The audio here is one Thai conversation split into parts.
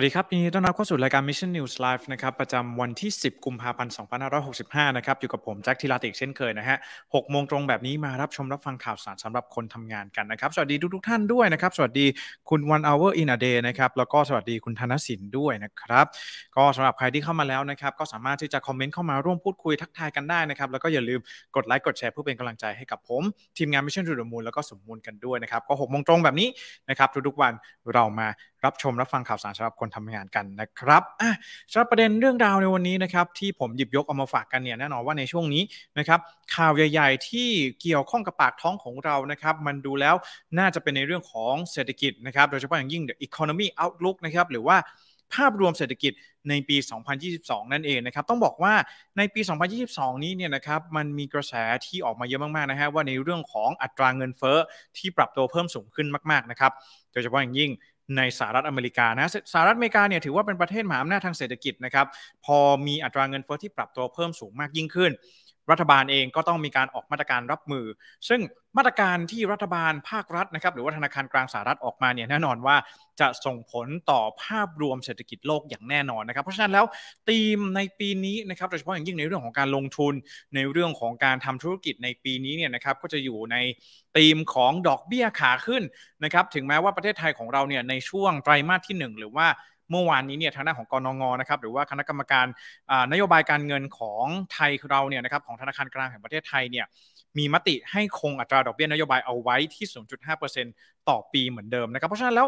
วัสดีครับยินดีต้อนรับเข้าสู่รายการ Mission News Live นะครับประจำวันที่ 10 กุมภาพันธ์ 2565 นะครับ อยู่กับผมแจ็คทิลาติกเช่นเคยนะฮะ 6 โมงตรงแบบนี้มารับชมรับฟังข่าวสารสำหรับคนทำงานกันนะครับ สวัสดีทุกทุกท่านด้วยนะครับ สวัสดีคุณ One Hour in a Day นะครับ แล้วก็สวัสดีคุณธนสินด้วยนะครับ ก็สำหรับใครที่เข้ามาแล้วนะครับก็สามารถที่จะคอมเมนต์เข้ามาร่วมพูดคุยทักทายกันได้นะครับแล้วก็อย่าลืมกดไลค์กดแชร์เพื่อเป็นกำลังใจให้กับผม ทีมงาน Mission t the m o แล้วก็สมมูลกันด้วยนะครับก็6โมงตรงแบบนี้นะครับทุกๆวันเรามารับชมรับฟังข่าวสารสำหรับคนทำงานกันนะครับ สำหรับประเด็นเรื่องราวในวันนี้นะครับ ที่ผมหยิบยกเอามาฝากกันเนี่ยแน่นอนว่าในช่วงนี้นะครับข่าวใหญ่ๆ ที่เกี่ยวข้องกับปากท้องของเรานะครับ มันดูแล้วน่าจะเป็นในเรื่องของเศรษฐกิจนะครับ โดยเฉพาะอย่างยิ่ง The Economy Outlook นะครับ หรือว่าภาพรวมเศรษฐกิจในปี 2022 นั่นเองนะครับต้องบอกว่าในปี 2022 นี้เนี่ยนะครับมันมีกระแสที่ออกมาเยอะมากๆนะฮะว่าในเรื่องของอัตราเงินเฟอ้อที่ปรับตัวเพิ่มสูงขึ้นมากๆนะครับโดยเฉพาะอย่างยิ่งในสหรัฐอเมริกานะสหรัฐอเมริกาเนี่ยถือว่าเป็นประเทศมหาอำนาจทางเศรษฐกิจนะครับ พอมีอัตราเงินเฟ้อที่ปรับตัวเพิ่มสูงมากยิ่งขึ้นรัฐบาลเองก็ต้องมีการออกมาตรการรับมือ ซึ่งมาตรการที่รัฐบาลภาครัฐนะครับหรือว่าธนาคารกลางสหรัฐออกมาเนี่ยแน่นอนว่าจะส่งผลต่อภาพรวมเศรษฐกิจโลกอย่างแน่นอนนะครับ เพราะฉะนั้นแล้วธีมในปีนี้นะครับโดยเฉพาะอย่างยิ่งในเรื่องของการลงทุนในเรื่องของการทำธุรกิจในปีนี้เนี่ยนะครับก็จะอยู่ในธีมของดอกเบี้ยขาขึ้นนะครับ ถึงแม้ว่าประเทศไทยของเราเนี่ยในช่วงไตรมาสที่ 1 หรือว่าเมื่อวานนี้เนี่ยทางด้านของกรนงนะครับหรือว่าคณะกรรมการนโยบายการเงินของไทยเราเนี่ยนะครับของธนาคารกลางแห่งประเทศไทยเนี่ยมีมติให้คงอัตราดอกเบี้ยนโยบายเอาไว้ที่ 0.5%ต่อปีเหมือนเดิมนะครับเพราะฉะนั้นแล้ว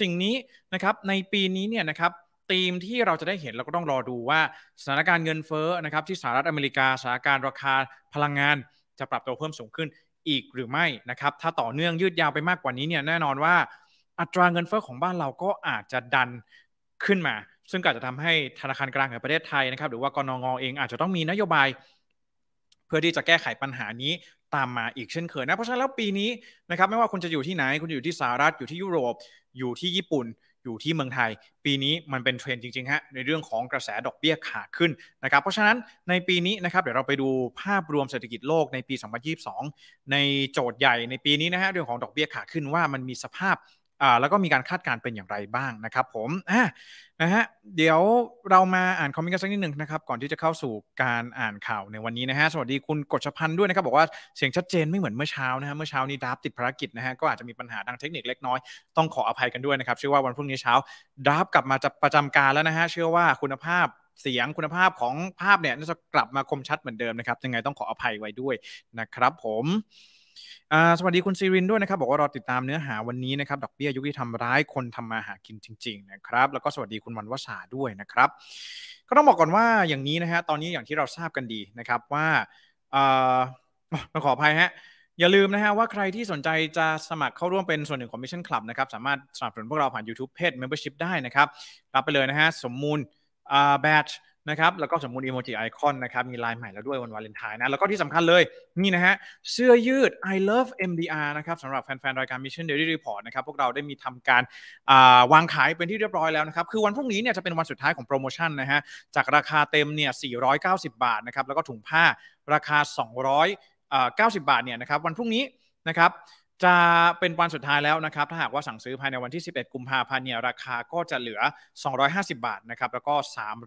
สิ่งนี้นะครับในปีนี้เนี่ยนะครับธีมที่เราจะได้เห็นเราก็ต้องรอดูว่าสถานการณ์เงินเฟ้อนะครับที่สหรัฐอเมริกาสถานการณ์ราคาพลังงานจะปรับตัวเพิ่มสูงขึ้นอีกหรือไม่นะครับถ้าต่อเนื่องยืดยาวไปมากกว่านี้เนี่ยแน่นอนว่าอัตราเงินเฟ้อของบ้านเราก็อาจจะดันขึ้นมาซึ่งอาจจะทำให้ธนาคารกลางแห่งประเทศไทยนะครับหรือว่ากนงเองอาจจะต้องมีนโยบาย เพื่อที่จะแก้ไขปัญหานี้ตามมาอีกเช่นเคยนะเพราะฉะนั้นแล้วปีนี้นะครับ ไม่ว่าคุณจะอยู่ที่ไหน คุณอยู่ที่สหรัฐอยู่ที่ยุโรป อยู่ที่ญี่ปุ่นอยู่ที่เมืองไทย ปีนี้มันเป็นเทรนด์จริงๆฮะในเรื่องของกระแสดอกเบี้ยขาขึ้นนะครับเพราะฉะนั้นในปีนี้นะครับเดี๋ยวเราไปดูภาพรวมเศรษฐกิจโลกในปี 2022 ในโจทย์ใหญ่ในปีนี้นะฮะเรื่องของดอกเบี้ยขาขึ้นว่ามันมีสภาพอ่าแล้วก็มีการคาดการณ์เป็นอย่างไรบ้างนะครับผมอ่านะฮะ เดี๋ยวเรามาอ่านคอมเมนต์กันสักนิดหนึ่งนะครับก่อนที่จะเข้าสู่การอ่านข่าวในวันนี้นะฮะ สวัสดีคุณกฤชพันธ์ด้วยนะครับ บอกว่าเสียงชัดเจนไม่เหมือนเมื่อเช้านะฮะ เมื่อเช้านี้ดับติดภารกิจนะฮะก็อาจจะมีปัญหาทางเทคนิคเล็กน้อยต้องขออภัยกันด้วยนะครับเชื่อว่าวันพรุ่งนี้เช้าดับกลับมาจะประจำการแล้วนะฮะเชื่อว่าคุณภาพเสียงคุณภาพของภาพเนี่ยน่าจะกลับมาคมชัดเหมือนเดิมนะครับยังไงต้องขออภัยไว้ด้วยนะครับ ผมสวัสดีคุณซีรินด้วยนะครับบอกว่ารอติดตามเนื้อหาวันนี้นะครับดอกเบี้ยยุคที่ทำร้ายคนทำมาหากินจริงๆนะครับแล้วก็สวัสดีคุณวันวสาด้วยนะครับก็ต้องบอกก่อนว่าอย่างนี้นะฮะตอนนี้อย่างที่เราทราบกันดีนะครับว่าเราขออภัยฮะอย่าลืมนะฮะว่าใครที่สนใจจะสมัครเข้าร่วมเป็นส่วนหนึ่งของ Mission Club นะครับสามารถสนับสนุนพวกเราผ่าน YouTube Page Membership ได้นะครับรับไปเลยนะฮะสมมูลแบทนะครับ แล้วก็สมมูลอีโมจิไอคอนนะครับ มีลายใหม่แล้วด้วยวันวาเลนไทน์นะ แล้วก็ที่สำคัญเลย นี่นะฮะ เสื้อยืด I love MDR นะครับสำหรับแฟนๆ รายการ Mission Daily Report นะครับ พวกเราได้มีทำการวางขายเป็นที่เรียบร้อยแล้วนะครับ คือวันพรุ่งนี้เนี่ยจะเป็นวันสุดท้ายของโปรโมชั่นนะฮะ จากราคาเต็มเนี่ย 490 บาทนะครับ แล้วก็ถุงผ้าราคา 290 บาทเนี่ยนะครับ วันพรุ่งนี้นะครับจะเป็นวันสุดท้ายแล้วนะครับถ้าหากว่าสั่งซื้อภายในวันที่ 11 กุมภาพันธ์เนี่ยราคาก็จะเหลือ 250 บาทนะครับแล้วก็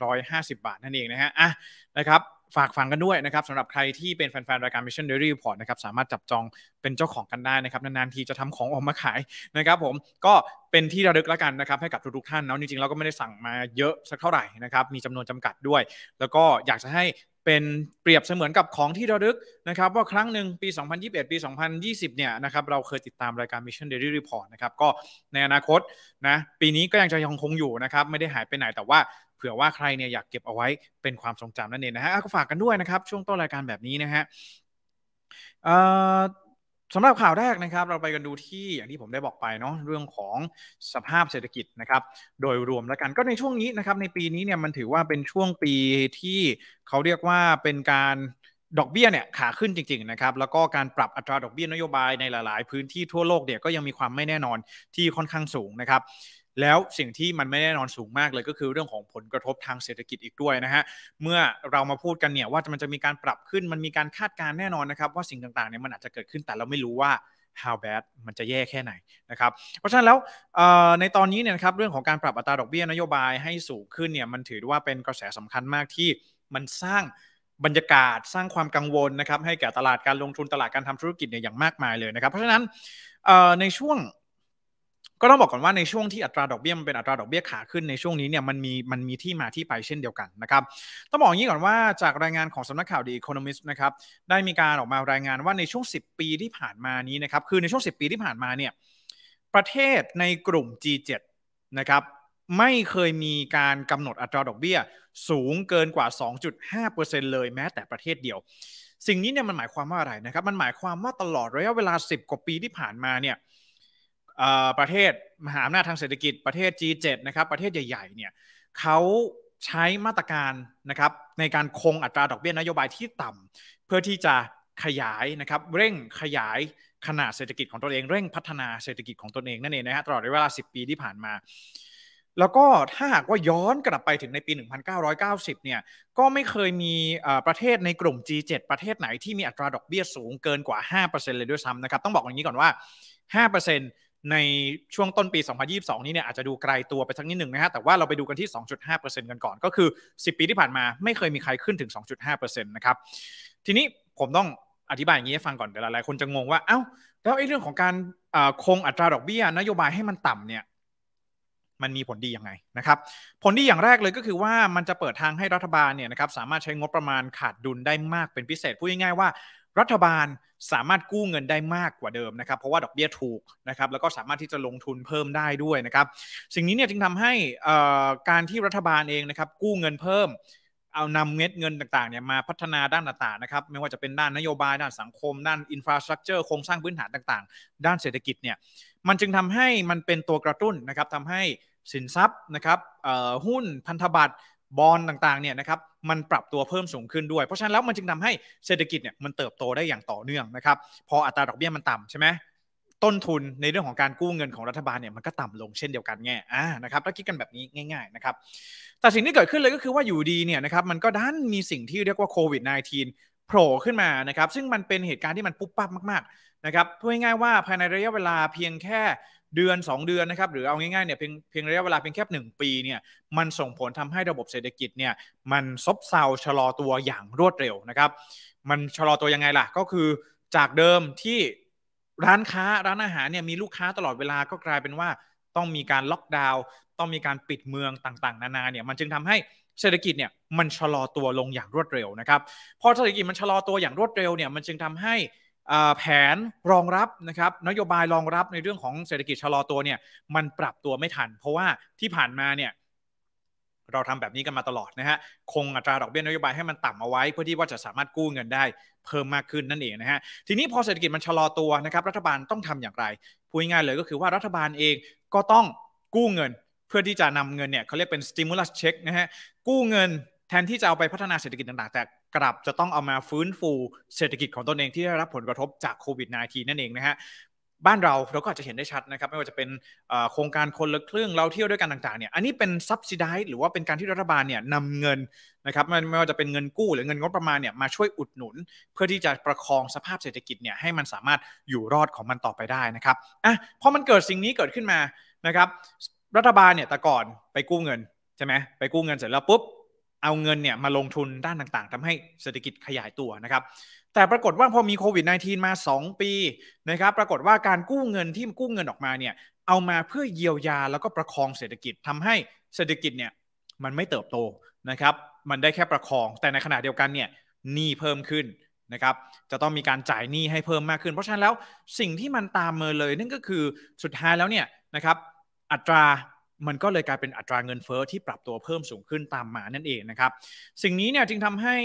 350 บาทนั่นเองนะฮะอ่ะนะครับ ฝากฟังกันด้วยนะครับสำหรับใครที่เป็นแฟนๆ รายการ Mission Daily Report นะครับสามารถจับจองเป็นเจ้าของกันได้นะครับนานๆทีจะทำของออกมาขายนะครับผมก็เป็นที่ระลึกแล้วกันนะครับให้กับทุกๆท่านเนาะจริงๆเราก็ไม่ได้สั่งมาเยอะสักเท่าไหร่นะครับมีจำนวนจำกัดด้วย แล้วก็อยากจะให้เป็นเปรียบเสมือนกับของที่ระลึกนะครับว่าครั้งหนึ่งปี 2021 ปี 2020 เนี่ยนะครับเราเคยติดตามรายการ Mission Daily Report นะครับก็ในอนาคตนะปีนี้ก็ยังจะยังคงอยู่นะครับไม่ได้หายไปไหนแต่ว่าเผื่อว่าใครเนี่ยอยากเก็บเอาไว้เป็นความทรงจำนั่นเองนะฮะก็ฝากกันด้วยนะครับช่วงต้นรายการแบบนี้นะฮะสำหรับข่าวแรกนะครับเราไปกันดูที่ อย่างที่ผมได้บอกไปเนาะเรื่องของสภาพเศรษฐกิจนะครับโดยรวมแล้วกันก็ในช่วงนี้นะครับในปีนี้เนี่ยมันถือว่าเป็นช่วงปีที่เขาเรียกว่าเป็นการดอกเบี้ยเนี่ยขาขึ้นจริงๆนะครับแล้วก็การปรับอัตราดอกเบี้ยนโยบายในหลายๆพื้นที่ทั่วโลกเนี่ยก็ยังมีความไม่แน่นอนที่ค่อนข้างสูงนะครับแล้วสิ่งที่มันไม่แน่นอนสูงมากเลยก็คือเรื่องของผลกระทบทางเศรษฐกิจอีกด้วยนะฮะเมื่อเรามาพูดกันเนี่ยว่ามันจะมีการปรับขึ้นมันมีการคาดการณ์แน่นอนนะครับ ว่าสิ่งต่างๆเนี่ยมันอาจจะเกิดขึ้นแต่เราไม่รู้ว่า how bad มันจะแย่แค่ไหนนะครับเพราะฉะนั้นแล้วในตอนนี้เนี่ยนะครับเรื่องของการปรับอัตราดอกเบี้ยนโยบายให้สูงขึ้นเนี่ยมันถือว่าเป็นกระแสสำคัญมากที่มันสร้างบรรยากาศ สร้างความกังวลนะครับให้แก่ตลาดการลงทุนตลาดการทำธุรกิจเนี่ยอย่างมากมายเลยนะครับเพราะฉะนั้นในช่วงก็ต้องบอกก่อนว่าในช่วงที่อัตราดอกเบี้ยมันเป็นอัตราดอกเบี้ยขาขึ้นในช่วงนี้เนี่ยมันมีมันมีที่มาที่ไปเช่นเดียวกันนะครับต้องบอกอย่างนี้ก่อนว่าจากรายงานของสำนักข่าวด h อีคโนมิสต์นะครับได้มีการออกมารายงานว่าในช่วง 10 ปีที่ผ่านมานี้นะครับคือในช่วง 10 ปีที่ผ่านมาเนี่ยประเทศในกลุ่ม G7 นะครับไม่เคยมีการกำหนดอัตราดอกเบี้ย สูงเกินกว่า 2.5%เลยแม้แต่ประเทศเดียว สิ่งนี้เนี่ยมันหมายความว่าอะไรนะครับมันหมายความว่าตลอดระยะเวลา 10 กว่าปีที่ผ่านมาเนี่ยประเทศมหาอำนาจทางเศรษฐกิจประเทศ G7 นะครับประเทศใหญ่ๆ เนี่ยเขาใช้มาตรการนะครับในการคงอัตราดอกเบี้ยนโยบายที่ต่ำ เพื่อที่จะขยายนะครับเร่งขยายขนาดเศรษฐกิจของตนเอง เร่งพัฒนาเศรษฐกิจของตนเองนั่นเองนะฮะตลอดเวลา 10 ปีที่ผ่านมา แล้วก็ถ้าหากว่าย้อนกลับไปถึงในปี 1990 เนี่ยก็ไม่เคยมีประเทศในกลุ่ม G7 ประเทศไหนที่มีอัตราดอกเบี้ยสูงเกินกว่า 5%เลยด้วยซ้ำนะครับต้องบอกอย่างนี้ก่อนว่า 5%ในช่วงต้นปี 2022 นี้เนี่ยอาจจะดูไกลตัวไปสักนิดหนึ่งนะฮะแต่ว่าเราไปดูกันที่ 2.5%กันก่อน ก็คือ 10 ปีที่ผ่านมาไม่เคยมีใครขึ้นถึง 2.5%นะครับ ทีนี้ผมต้องอธิบายอย่างนี้ให้ฟังก่อน เดี๋ยวหลายๆ คนจะงงว่า เอา้า แล้วไอ้เรื่องของการคงอัตราดอกเบี้ย นโยบายให้มันต่ำเนี่ย มันมีผลดียังไงนะครับ ผลดีอย่างแรกเลยก็คือว่ามันจะเปิดทางให้รัฐบาลเนี่ยนะครับสามารถใช้งบประมาณขาดดุลได้มากเป็นพิเศษ พูดง่ายๆว่ารัฐบาลสามารถกู้เงินได้มากกว่าเดิมนะครับ เพราะว่าดอกเบี้ยถูกนะครับแล้วก็สามารถที่จะลงทุนเพิ่มได้ด้วยนะครับสิ่งนี้เนี่ยจึงทำให้การที่รัฐบาลเองนะครับกู้เงินเพิ่ม เอานำเง็เงินต่างๆเนี่ยมาพัฒนาด้านต่างๆนะครับไม่ว่าจะเป็นด้านนโยบาย ด้านสังคม ด้านอินฟราสตรักเจอร์โครงสร้างพื้นฐานต่าง ๆ ด้านเศรษฐกิจเนี่ยมันจึงทำให้มันเป็นตัวกระตุ้นนะครับทำให้สินทรัพย์นะครับหุ้นพันธบัตรบอลต่างๆ เนี่ยนะครับ มันปรับตัวเพิ่มสูงขึ้นด้วย เพราะฉะนั้นแล้วมันจึงทำให้เศรษฐกิจเนี่ยมันเติบโตได้อย่างต่อเนื่องนะครับ พออัตราดอกเบี้ยมันต่ำใช่ไหม ต้นทุนในเรื่องของการกู้เงินของรัฐบาลเนี่ยมันก็ต่ำลงเช่นเดียวกันแง่อ่านะครับ ถ้าคิดกันแบบนี้ง่ายๆนะครับ แต่สิ่งที่เกิดขึ้นเลยก็คือว่าอยู่ดีเนี่ยนะครับมันก็ด้านมีสิ่งที่เรียกว่าโควิด -19 โผล่ขึ้นมานะครับ ซึ่งมันเป็นเหตุการณ์ที่มันปุ๊บปั๊บมากๆนะครับพูดง่ายๆว่าภายในระยะเวลาเพียงแค่เดือน2เดือนนะครับ หรือเอาง่ายๆเนี่ยเพียงเพียงระยะเวลาเพียงแค่1ปีเนี่ยมันส่งผลทำให้ระบบเศรษฐกิจเนี่ยมันซบเซาชะลอตัวอย่างรวดเร็วนะครับ มันชะลอตัวยังไงล่ะก็คือจากเดิมที่ร้านค้าร้านอาหารเนี่ยมีลูกค้าตลอดเวลาก็กลายเป็นว่าต้องมีการล็อกดาวน์ต้องมีการปิดเมืองต่างๆ นานาเนี่ยมันจึงทำให้เศรษฐกิจเนี่ยมันชะลอตัวลงอย่างรวดเร็วนะครับพอเศรษฐกิจมันชะลอตัวอย่างรวดเร็วเนี่ยมันจึงทำให้แผนรองรับนะครับนโยบาย รองรับในเรื่องของเศรษฐกิจชะลอตัวเนี่ยมันปรับตัวไม่ทันเพราะว่าที่ผ่านมาเนี่ยเราทำแบบนี้กันมาตลอดนะฮะคงอัตราดอกเบี้ยนโยบายให้มันต่ำเอาไว้ เพื่อที่ว่าจะสามารถกู้เงินได้ เพิ่มมากขึ้นนั่นเองนะฮะทีนี้พอเศรษฐกิจมันชะลอตัวนะครับรัฐบาลต้องทำอย่างไรพูดง่ายเลยก็คือว่ารัฐบาลเองก็ต้องกู้เงิน เพื่อที่จะนำเงินเนี่ยเขาเรียกเป็น stimulus check นะฮะกู้เงินแทนที่จะเอาไปพัฒนาเศรษฐกิจต่างๆแต่กลับจะต้องเอามาฟื้นฟูเศรษฐกิจของตนเองที่ได้รับผลกระทบจากโควิด -19 นั่นเองนะฮะบ้านเราเราก็อาจจะเห็นได้ชัดนะครับไม่ว่าจะเป็นโครงการคนละครึ่งเราเที่ยวด้วยกันต่างๆเนี่ยอันนี้เป็นซับซิไดหรือว่าเป็นการที่รัฐบาลเนี่ยนำเงินนะครับไม่ว่าจะเป็นเงินกู้หรือเงินงบประมาณเนี่ยมาช่วยอุดหนุน เพื่อที่จะประคองสภาพเศรษฐกิจเนี่ยให้มันสามารถอยู่รอดของมันต่อไปได้นะครับอ่ะพอมันเกิดสิ่งนี้เกิดขึ้นมานะครับรัฐบาลเนี่ยแต่ก่อนไปกู้เงินใช่ไหมไปกู้เงินเสร็จแล้วปุ๊บเอาเงินเนี่ย มาลงทุนด้านต่างๆ ทำให้เศรษฐกิจขยายตัวนะครับ แต่ปรากฏว่าพอมีโควิด -19 มา2 ปีนะครับ ปรากฏว่าการกู้เงินที่กู้เงินออกมาเนี่ยเอามาเพื่อเยียวยาแล้วก็ประคองเศรษฐกิจ ทำให้เศรษฐกิจเนี่ยมันไม่เติบโตนะครับ มันได้แค่ประคองแต่ในขณะเดียวกันเนี่ยหนี้เพิ่มขึ้นนะครับจะต้องมีการจ่ายหนี้ให้เพิ่มมากขึ้น เพราะฉะนั้นแล้วสิ่งที่มันตามมาเลยนั่นก็คือสุดท้ายแล้วเนี่ยนะครับอัตรามันก็เลยกลายเป็นอัตราเงินเฟอ้อที่ปรับตัวเพิ่มสูงขึ้นตามมานั่นเองนะครับสิ่งนี้เนี่ยจึงทำให้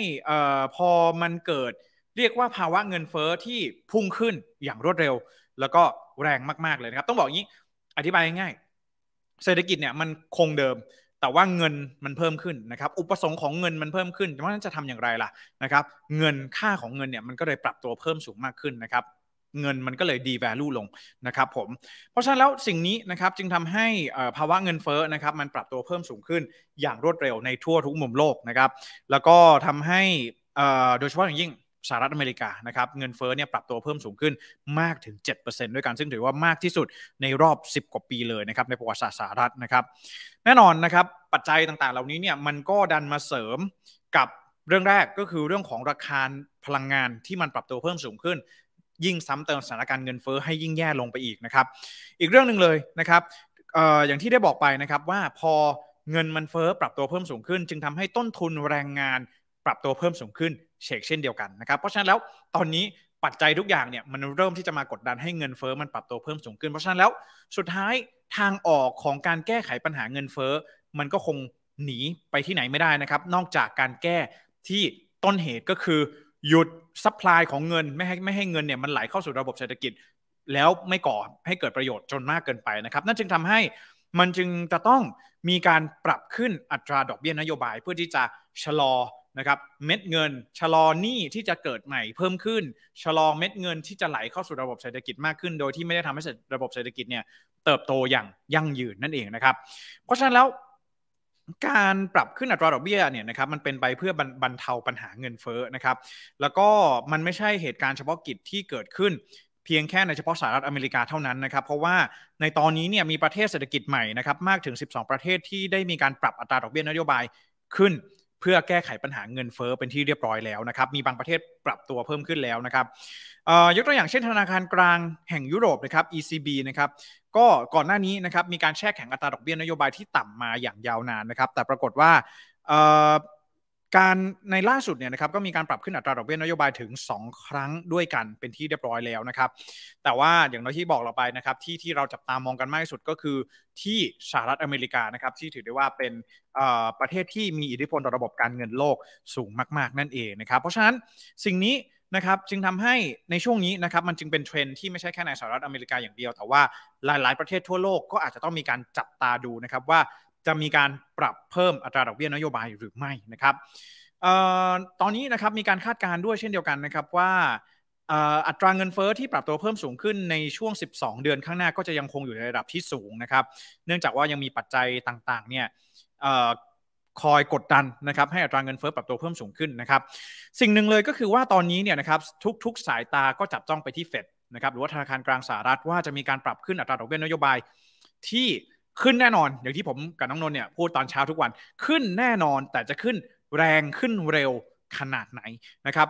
พอมันเกิด เรียกว่าภาวะเงินเฟอ้อที่พุ่งขึ้นอย่างรวดเร็ว แล้วก็แรงมากๆเลยนะครับ ต้องบอกอย่างนี้อธิบายง่ายเศรษฐกิจเนี่ยมันคงเดิมแต่ว่าเงินมันเพิ่มขึ้นนะครับ อุปสงค์ของเงินมันเพิ่มขึ้นเพราะนั้นจะทำอย่างไรล่ะนะครับ เงินค่าของเงินเนี่ยมันก็เลยปรับตัวเพิ่มสูงมากขึ้นนะครับเงินมันก็เลยดีแวลูลงนะครับผมเพราะฉะนั้นแล้วสิ่งนี้นะครับจึงทำให้ภาวะเงินเฟ้อนะครับมันปรับตัวเพิ่มสูงขึ้น อย่างรวดเร็วในทั่วทุกมุมโลกนะครับแล้วก็ทำให้โดยเฉพาะอย่างยิ่งสหรัฐอเมริกานะครับเงินเฟ้อเนี่ยปรับตัวเพิ่มสูงขึ้นมากถึง 7%ด้วยกันซึ่งถือว่ามากที่สุดในรอบ 10 กว่าปีเลยนะครับในประวัติศาสตร์สหรัฐนะครับ แน่นอนนะครับปัจจัยต่างๆ เหล่านี้เนี่ยมันก็ดันมาเสริมกับเรื่องแรกก็คือเรื่องของราคาพลังงานที่มันปรับตัวเพิ่มสูงขึ้นยิ่งซ้ำเติมสถานการณ์เงินเฟ้อให้ยิ่งแย่ลงไปอีกนะครับ อีกเรื่องหนึ่งเลยนะครับอออย่างที่ได้บอกไปนะครับว่าพอเงินมันเฟ้อปรับตัวเพิ่มสูงขึ้น จึงทำให้ต้นทุนแรงงานปรับตัวเพิ่มสูงขึ้นเชกเช่นเดียวกันนะครับ เพราะฉะนั้นแล้วตอนนี้ปัจจัยทุกอย่างเนี่ยมันเริ่มที่จะมากดดันให้เงินเฟ้อมันปรับตัวเพิ่มสูงขึ้น เพราะฉะนั้นแล้วสุดท้ายทางออกของการแก้ไขปัญหาเงินเฟ้อมันก็คงหนีไปที่ไหนไม่ได้นะครับนอกจากการแก้ที่ต้นเหตุก็คือหยุดซัพพลายของเงินไม่ให้ไม่ให้เงินเนี่ยมันไหลเข้าสู่ระบบเศรษฐกิจ แล้วไม่ก่อให้เกิดประโยชน์จนมากเกินไปนะครับ นั่นจึงทำให้มันจึงจะต้องมีการปรับขึ้นอัตราดอกเบี้ยนโยบายเพื่อที่จะชะลอนะครับเม็ดเงินชะลอหนี้ที่จะเกิดใหม่เพิ่มขึ้น ชะลอเม็ดเงินที่จะไหลเข้าสู่ระบบเศรษฐกิจมากขึ้น โดยที่ไม่ได้ทำให้ระบบเศรษฐกิจเนี่ยเติบโตอย่างยั่งยืนนั่นเองนะครับเพราะฉะนั้นแล้วการปรับขึ้นอัตราดอกเบี้ยเนี่ยนะครับมันเป็นไปเพื่อบรรเทาปัญหาเงินเฟ้อนะครับแล้วก็มันไม่ใช่เหตุการณ์เฉพาะกิจที่เกิดขึ้น เพียงแค่ในเฉพาะสหรัฐอเมริกาเท่านั้นนะครับ เพราะว่าในตอนนี้เนี่ยมีประเทศเศรษฐกิจใหม่นะครับมากถึง 12 ประเทศที่ได้มีการปรับอัตราดอกเบี้ยนโยบายขึ้นเพื่อแก้ไขปัญหาเงินเฟ้อเป็นที่เรียบร้อยแล้วนะครับ มีบางประเทศปรับตัวเพิ่มขึ้นแล้วนะครับยกตัวอย่างเช่นธนาคารกลางแห่งยุโรปนะครับ ECB นะครับ ก็ก่อนหน้านี้นะครับ มีการแช่แข็งอัตราดอกเบี้ยนโยบายที่ต่ำมาอย่างยาวนานนะครับ แต่ปรากฏว่าการในล่าสุดเนี่ยนะครับก็มีการปรับขึ้นอัตราดอกเบี้ยนโยบายถึง 2 ครั้งด้วยกัน เป็นที่เรียบร้อยแล้วนะครับ แต่ว่าอย่างที่บอกเราไปนะครับที่ที่เราจับตามองกันมากที่สุดก็คือที่สหรัฐอเมริกานะครับที่ถือได้ว่าเป็นประเทศที่มีอิทธิพลต่อระบบการเงินโลกสูงมาก ๆ นั่นเองนะครับ เพราะฉะนั้นสิ่งนี้นะครับจึงทำให้ในช่วงนี้นะครับมันจึงเป็นเทรนที่ไม่ใช่แค่ในสหรัฐอเมริกาอย่างเดียว แต่ว่าหลายๆประเทศทั่วโลกก็อาจจะต้องมีการจับตาดูนะครับว่าจะมีการปรับเพิ่มอัตราดอกเบี้ยนโยบายหรือไม่นะครับตอนนี้นะครับมีการคาดการณ์ด้วยเช่นเดียวกันนะครับ ว่าอัตราเงินเฟอ้อที่ปรับตัวเพิ่มสูงขึ้นในช่วง 12 เดือนข้างหน้าก็จะยังคงอยู่ในระดับที่สูงนะครับ เนื่องจากว่ายังมีปัจจัยต่าง ๆ เนี่ยคอยกดดันนะครับให้อัตราเงินเฟอ้อปรับตัวเพิ่มสูงขึ้นนะครับสิ่งหนึ่งเลยก็คือว่าตอนนี้เนี่ยนะครับทุก ๆสายตาก็จับจ้องไปที่เฟดนะครับหรือว่าธนาคารกลางสหรัฐว่าจะมีการปรับขึ้นอัตราดอกเบี้ยนโยบายที่ขึ้นแน่นอน อย่างที่ผมกับน้องนนเนี่ยพูดตอนเช้าทุกวันขึ้นแน่นอนแต่จะขึ้นแรงขึ้นเร็วขนาดไหนนะครับ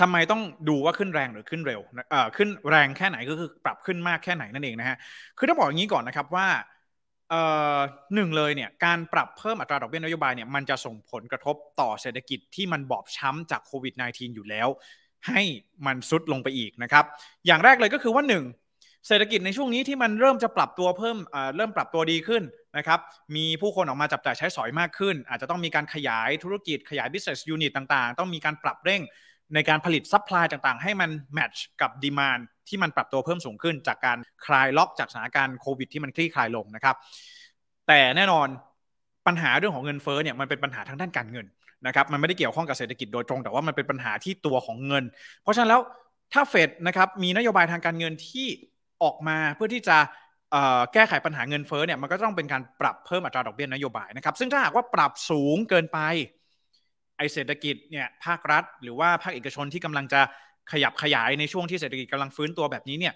ทำไมต้องดูว่าขึ้นแรงหรือขึ้นเร็วเอ่อขึ้นแรงแค่ไหนก็คือปรับขึ้นมากแค่ไหนนั่นเองนะฮะคือต้องบอกอย่างนี้ก่อนนะครับว่าเอ่อหนึ่งเลยเนี่ยการปรับเพิ่มอัตราดอกเบี้ยนโยบายเนี่ยมันจะส่งผลกระทบต่อเศรษฐกิจที่มันบอบช้ำจากโควิด -19 อยู่แล้ว ให้มันซุดลงไปอีกนะครับอย่างแรกเลยก็คือว่าหนึ่งเศรษฐกิจในช่วงนี้ที่มันเริ่มจะปรับตัวเพิ่มเริ่มปรับตัวดีขึ้นนะครับ มีผู้คนออกมาจับจ่ายใช้สอยมากขึ้น อาจจะต้องมีการขยายธุรกิจขยาย business unit ต่าง ๆ ต้องมีการปรับเร่งในการผลิตซัพพลายต่าง ๆ ให้มันแมทช์กับดีมานที่มันปรับตัวเพิ่มสูงขึ้นจากการคลายล็อกจากสถานการณ์โควิด ที่มันคลี่คลายลงนะครับ แต่แน่นอนปัญหาเรื่องของเงินเฟ้อเนี่ยมันเป็นปัญหาทางด้านการเงินนะครับ มันไม่ได้เกี่ยวข้องกับเศรษฐกิจโดยตรง แต่ว่ามันเป็นปัญหาที่ตัวของเงิน เพราะฉะนั้นแล้วถ้าเฟดนะครับมีนโยบายทางการเงินที่ออกมาเพื่อที่จะแก้ไขปัญหาเงินเฟ้อเนี่ยมันก็ต้องเป็นการปรับเพิ่มอัตราดอกเบี้ยนโยบายนะครับซึ่งถ้าหากว่าปรับสูงเกินไป ไอเศรษฐกิจเนี่ยภาครัฐ หรือว่าภาคเอกชนที่กำลังจะขยับขยายในช่วงที่เศรษฐกิจกำลังฟื้นตัวแบบนี้เนี่ย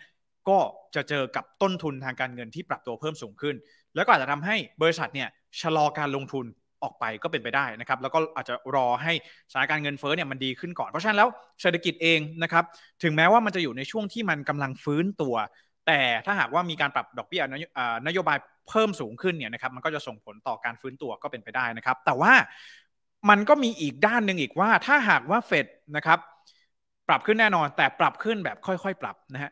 ก็จะเจอกับต้นทุนทางการเงินที่ปรับตัวเพิ่มสูงขึ้น แล้วก็อาจจะทำให้บริษัทเนี่ยชะลอการลงทุนออกไปก็เป็นไปได้นะครับแล้วก็อาจจะรอให้สถานการเงินเฟ้อเนี่ยมันดีขึ้นก่อนเพราะฉะนั้นแล้วเศรษฐกิจเองนะครับถึงแม้ว่ามันจะอยู่ในช่วงที่มันกำลังฟื้นตัวแต่ถ้าหากว่ามีการปรับดอกเบี้ยนโยบายเพิ่มสูงขึ้นเนี่ยนะครับมันก็จะส่งผลต่อการฟื้นตัวก็เป็นไปได้นะครับ แต่ว่ามันก็มีอีกด้านหนึ่งอีกว่าถ้าหากว่าเฟดนะครับปรับขึ้นแน่นอนแต่ปรับขึ้นแบบค่อยๆปรับนะฮะ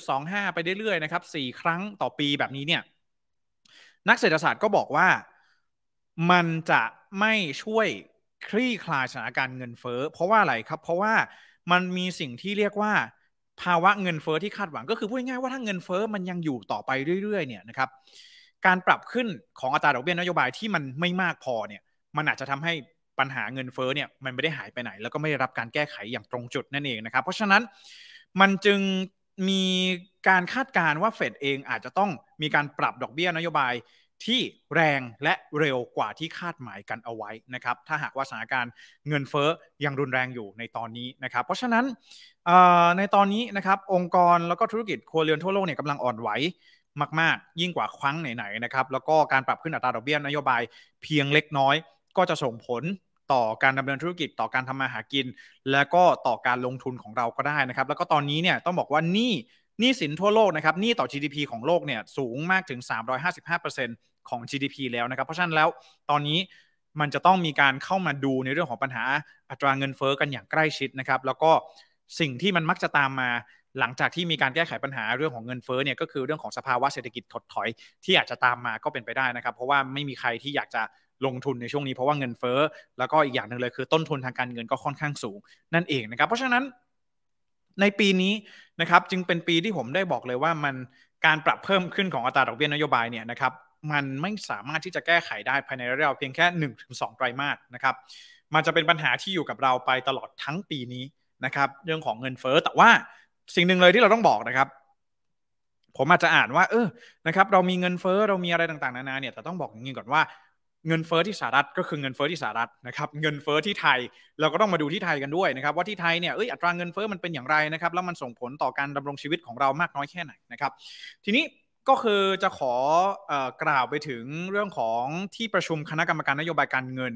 0.25 ไปเรื่อยๆนะครับ4ครั้งต่อปีแบบนี้เนี่ยนักเศรษฐศาสตร์ก็บอกว่ามันจะไม่ช่วย คลี่คลายสถานการณ์เงินเฟ้อเพราะว่าอะไรครับ เพราะว่ามันมีสิ่งที่เรียกว่าภาวะเงินเฟอ้อที่คาดหวังก็คือพูดง่ายๆว่าถ้าเงินเฟอ้อมันยังอยู่ต่อไปเรื่อยๆเนี่ยนะครับการปรับขึ้นของอัตราดอกเบี้ยนโยบายที่มันไม่มากพอเนี่ยมันอาจจะทำให้ปัญหาเงินเฟอ้อเนี่ยมันไม่ได้หายไปไหน แล้วก็ไม่ได้รับการแก้ไขอย่างตรงจุดนั่นเองนะครับเพราะฉะนั้นมันจึงมีการคาดการณ์ว่าเฟดเองอาจจะต้องมีการปรับดอกเบี้ยนโยบายที่แรงและเร็วกว่าที่คาดหมายกันเอาไว้นะครับ ถ้าหากว่าสถานการณ์เงินเฟ้อยังรุนแรงอยู่ในตอนนี้นะครับ เพราะฉะนั้นในตอนนี้นะครับองค์กรแล้วก็ธุรกิจครัวเรือนทั่วโลกเนี่ยกำลังอ่อนไหวมาก ๆ ยิ่งกว่า ครั้งไหน ๆ นะครับ แล้วก็การปรับขึ้นอัตราดอกเบี้ยนโยบายเพียงเล็กน้อย ก็จะส่งผลต่อการดำเนินธุรกิจต่อการทำมาหากิน และก็ต่อการลงทุนของเราก็ได้นะครับแล้วก็ตอนนี้เนี่ยต้องบอกว่านี่นี่สินทั่วโลกนะครับนี่ต่อ GDP ของโลกเนี่ยสูงมากถึง 355%เของ GDP แล้วนะครับเพราะฉะนั้นแล้วตอนนี้มันจะต้องมีการเข้ามาดูในเรื่องของปัญหาอัตราเงินเฟอ้อกันอย่างใกล้ชิดนะครับแล้วก็สิ่งที่มันมักจะตามมา หลังจากที่มีการแก้ไขปัญหาเรื่องของเงินเฟ้อเนี่ยก็คือเรื่องของสภาวะเศรษฐกิจถดถอย ที่อาจจะตามมาก็เป็นไปได้นะครับเพราะว่าไม่มีใครที่อยากจะลงทุนในช่วงนี้ เพราะว่าเงินเฟ้อแล้วก็อีกอย่างหนึ่งเลยคือ ต้นทุนทางการเงินก็ค่อนข้างสูงนั่นเองนะครับเพราะฉะนั้นในปีนี้นะครับจึงเป็นปีที่ผมได้บอกเลยว่ามันการปรับเพิ่มขึ้นของอัตราดอกเบี้ยนโยบายเนี่ยนะครับมันไม่สามารถที่จะแก้ไขได้ภายในระยะเพียงแค่1สไตรมาสนะครับ มันจะเป็นปัญหาที่อยู่กับเราไปตลอดทั้งปีนี้นะครับ เรื่องของเงินเฟอ้อแต่ว่าสิ่งหนึ่งเลยที่เราต้องบอกนะครับ ผมอาจจะอ่านว่า เออนะครับเรามีเงินเฟอ้อเรามีอะไรต่างๆ นานาเนี่ยแต่ต้องบอกอย่างนี้ก่อนว่าเงินเฟอ้อที่สหรัฐก็คือเงินเฟอ้อที่สหรัฐนะครับ เงินเฟอ้อที่ไทยเราก็ต้องมาดูที่ไทยกันด้วยนะครับ ว่าที่ไทยเนี่ยเอออัตราเงินเฟอ้อมันเป็นอย่างไรนะครับ แล้วมันส่งผลต่อการดำรงชีวิตของเรามากน้อยแค่ไหนนะครับ ทีนี้ก็คือจะขอกล่าวไปถึงเรื่องของที่ประชุมคณะกรรมการนโยบายการเงิน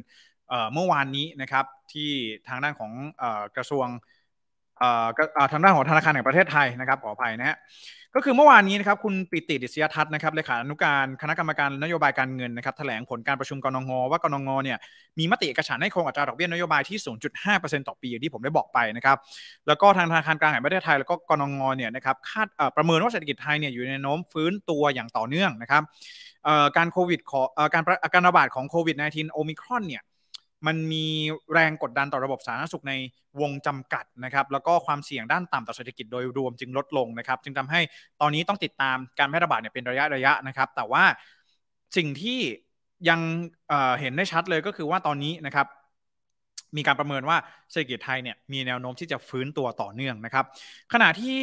เมื่อวานนี้นะครับ ที่ทางด้านของกระทรวงทางด้านของธนาคารแห่งประเทศไทยนะครับขออภัยนะฮะก็คือเมื่อวานนี้นะครับคุณปิติดิศยทัศน์นะครับเลขานุการคณะกรรมการนโยบายการเงินนะครับแถลงผลการประชุมกรนงว่ากรนงเนี่ยมีมติกระฉันให้คงอัตราดอกเบี้ยนโยบายที่ 0.5%ต่อปีอย่างที่ผมได้บอกไปนะครับแล้วก็ทางธนาคารกลางแห่งประเทศไทยแล้วก็กรนงเนี่ยนะครับคาดประเมินว่าเศรษฐกิจไทยเนี่ยอยู่ในโน้มฟื้นตัวอย่างต่อเนื่องนะครับการโควิดขอการการระบาดของโควิด -19 โอมิครอนเนี่ยมันมีแรงกดดันต่อระบบสาธารณสุขในวงจำกัดนะครับ แล้วก็ความเสี่ยงด้านต่ำต่อเศรษฐกิจโดยรวมจึงลดลงนะครับ จึงทำให้ตอนนี้ต้องติดตามการแพร่ระบาดเนี่ยเป็นระยะระยะนะครับ แต่ว่าสิ่งที่ยังเเห็นได้ชัดเลยก็คือว่าตอนนี้นะครับ มีการประเมินว่าเศรษฐกิจไทยเนี่ย มีแนวโน้มที่จะฟื้นตัวต่อเนื่องนะครับ ขณะที่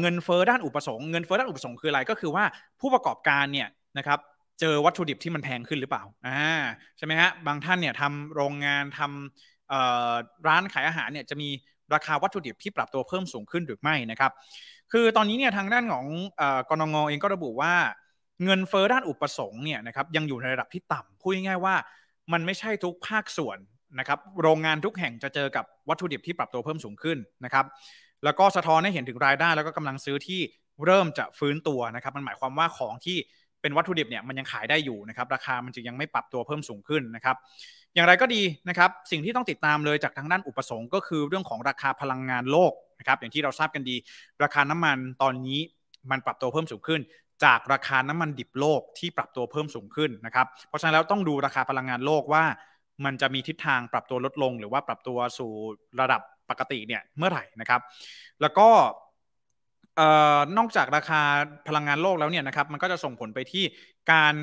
เงินเฟอ้อด้านอุปสงค์เงินเฟอ้อด้านอุปสงค์คืออะไรก็คือว่าผู้ประกอบการเนี่ยนะครับเจอวัตถุดิบที่มันแพงขึ้นหรือเปล่า อ่า ใช่ไหมฮะบางท่านเนี่ยทำโรงงานทำร้านขายอาหารเนี่ยจะมีราคาวัตถุดิบที่ปรับตัวเพิ่มสูงขึ้นหรือไม่นะครับ คือตอนนี้เนี่ยทางด้านของกรงงเองก็ระบุว่า เงินเฟอ้อด้านอุปสงค์เนี่ยนะครับยังอยู่ในระดับที่ต่ำพูดง่ายๆว่า มันไม่ใช่ทุกภาคส่วนนะครับโรงงานทุกแห่งจะเจอกับวัตถุดิบที่ปรับตัวเพิ่มสูงขึ้นนะครับ แล้วก็สะท้อนให้เห็นถึงรายได้แล้วก็กำลังซื้อที่เริ่มจะฟื้นตัวนะครับมันหมายความว่าของที่เป็นวัตถุดิบเนี่ยมันยังขายได้อยู่นะครับราคามันจึงยังไม่ปรับตัวเพิ่มสูงขึ้นนะครับอย่างไรก็ดีนะครับสิ่งที่ต้องติดตามเลยจากทางด้านอุปสงค์ ก็คือ เรื่องของราคาพลังงานโลกนะครับอย่างที่เราทราบกันดี ราคาน้ำมันตอนนี้มันปรับตัวเพิ่มสูงขึ้น จากราคาน้ำมันดิบโลกที่ปรับตัวเพิ่มสูงขึ้นนะครับเพราะฉะนั้นแล้วต้องดูราคาพลังงานโลกว่า มันจะมีทิศทางปรับตัวลดลง หรือว่าปรับตัวสู่ระดับปกติเนี่ยเมื่อไหร่นะครับ แล้วก็นอกจากราคาพลังงานโลกแล้วเนี่ยนะครับมันก็จะส่งผลไปที่การ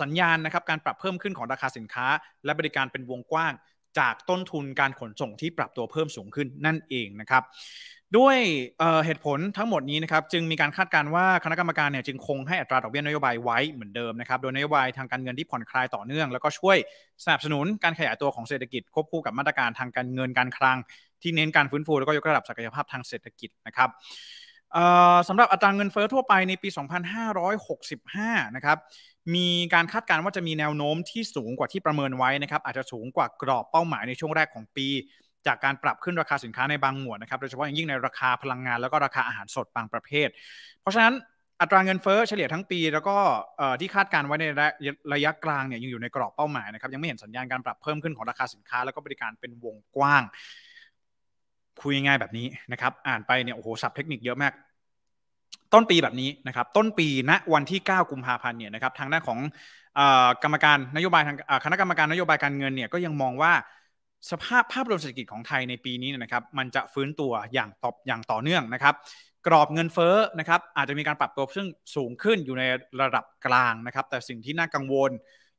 สัญญาณนะครับการปรับเพิ่มขึ้นของราคาสินค้า และบริการเป็นวงกว้างจากต้นทุนการขนส่งที่ปรับตัวเพิ่มสูงขึ้นนั่นเองนะครับด้วยเหตุผลทั้งหมดนี้นะครับ จึงมีการคาดการณ์ว่าคณะกรรมการเนี่ยจึงคงให้อัตราดอกเบี้ยนโยบายไว้เหมือนเดิมนะครับโดยนโยบายทางการเงินที่ผ่อนคลายต่อเนื่องแล้วก็ช่วยสนับสนุนการขยายตัวของเศรษฐกิจควบคู่กับมาตรการทางการเงินการคลังที่เน้นการฟื้นฟู แล้วก็ยกระดับศักยภาพทางเศรษฐกิจนะครับสำหรับอัตราเงินเฟอ้อทั่วไปในปี 2565 นะครับ มีการคาดการณ์ว่าจะมีแนวโน้มที่สูงกว่าที่ประเมินไว้นะครับ อาจจะสูงกว่ากรอบเป้าหมายในช่วงแรกของปี จากการปรับขึ้นราคาสินค้าในบางหมวดนะครับ โดยเฉพาะอย่างยิ่งในราคาพลังงานแล้วก็ราคาอาหารสดบางประเภท เพราะฉะนั้น อัตราเงินเฟอ้อเฉลี่ยทั้งปี แล้วก็ที่คาดการไว้ในระยะกลางเนี่ยยังอยู่ในกรอบเป้าหมายนะครับ ยังไม่เห็นสัญญาณการปรับเพิ่มขึ้นของราคาสินค้า แล้วก็บริการเป็นวงกว้างคุยง่ายแบบนี้นะครับ อ่านไปเนี่ยโอ้โหสับเทคนิคเยอะมาก ต้นปีแบบนี้นะครับ ต้นปีณวันที่ 9 กุมภาพันธ์เนี่ยนะครับ ทางด้านของกรรมการนโยบายทางคณะกรรมการนโยบายการเงินเนี่ยก็ยังมองว่า สภาพภาพรวมเศรษฐกิจของไทยในปีนี้นะครับมันจะฟื้นตัวอย่างตอบอย่างต่อเนื่องนะครับ กรอบเงินเฟ้อนะครับอาจจะมีการปรับตัว ซึ่งสูงขึ้นอยู่ในระดับกลางนะครับแต่สิ่งที่น่ากังวล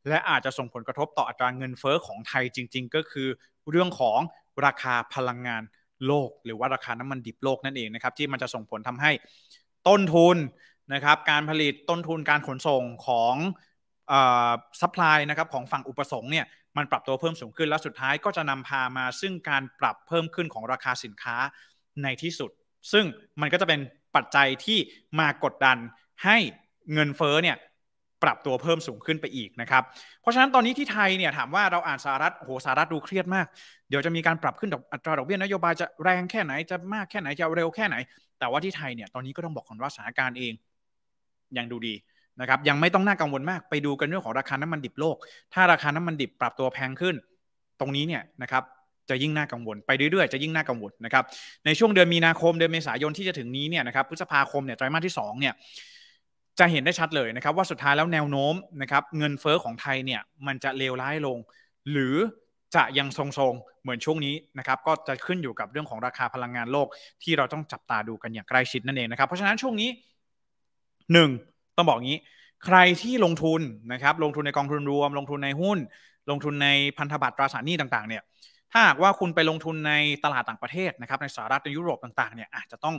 และอาจจะส่งผลกระทบต่ออัตราเงินเฟ้อของไทยจริง ๆ ก็คือเรื่องของราคาพลังงานโลก หรือว่า ราคาน้ำมันดิบโลก นั่นเองนะครับ ที่มันจะส่งผลทำให้ต้นทุนนะครับการผลิตต้นทุนการขนส่งของซัพพลายนะครับของฝั่งอุปสงค์เนี่ยมันปรับตัวเพิ่มสูงขึ้นแล้วสุดท้ายก็จะนำพามา ซึ่งการปรับเพิ่มขึ้นของราคาสินค้าในที่สุด ซึ่งมันก็จะเป็นปัจจัยที่มากดดันให้เงินเฟ้อเนี่ยปรับตัวเพิ่มสูงขึ้นไปอีกนะครับ เพราะฉะนั้นตอนนี้ที่ไทยเนี่ยถามว่าเราอ่านสหรัฐโหสหรัฐดูเครียดมาก เดี๋ยวจะมีการปรับขึ้นดอกอัตราดอกเบี้ยนโยบายจะแรงแค่ไหน จะมากแค่ไหนจะเร็วแค่ไหน แต่ว่าที่ไทยเนี่ยตอนนี้ก็ต้องบอกก่อนว่าสถานการณ์เองยังดูดีนะครับ ยังไม่ต้องน่ากังวลมาก ไปดูกันเรื่องของราคาน้ำมันดิบโลก ถ้าราคาน้ำมันดิบปรับตัวแพงขึ้น ตรงนี้เนี่ยนะครับจะยิ่งน่ากังวล ไปเรื่อยๆจะยิ่งน่ากังวลนะครับ ในช่วงเดือนมีนาคมเดือนเมษายนที่จะถึงนี้เนี่ยนะครับพฤษภาคมเนี่ยไตรมาสที่2เนี่ยจะเห็นได้ชัดเลยนะครับว่าสุดท้ายแล้วแนวโน้มนะครับเงินเฟอ้อของไทยเนี่ยมันจะเลว ร้ายลง หรือจะยังทรงๆ เหมือนช่วงนี้นะครับก็จะขึ้นอยู่กับเรื่องของราคาพลังงานโลกที่เราต้องจับตาดูกันอย่างใกล้ชิดนั่นเองนะครับเพราะฉะนั้นช่วงนี้ 1. ต้องบอกงี้ ใครที่ลงทุนนะครับลงทุนในกองทุนรวม ลงทุนในหุ้น ลงทุนในพันธบัตรตราสารหนี้ต่างๆเนี่ยถ้าหากว่าคุณไปลงทุนในตลาดต่างประเทศนะครับในสหรัฐในยุโรปต่างๆเนี่ยอาจจะต้อง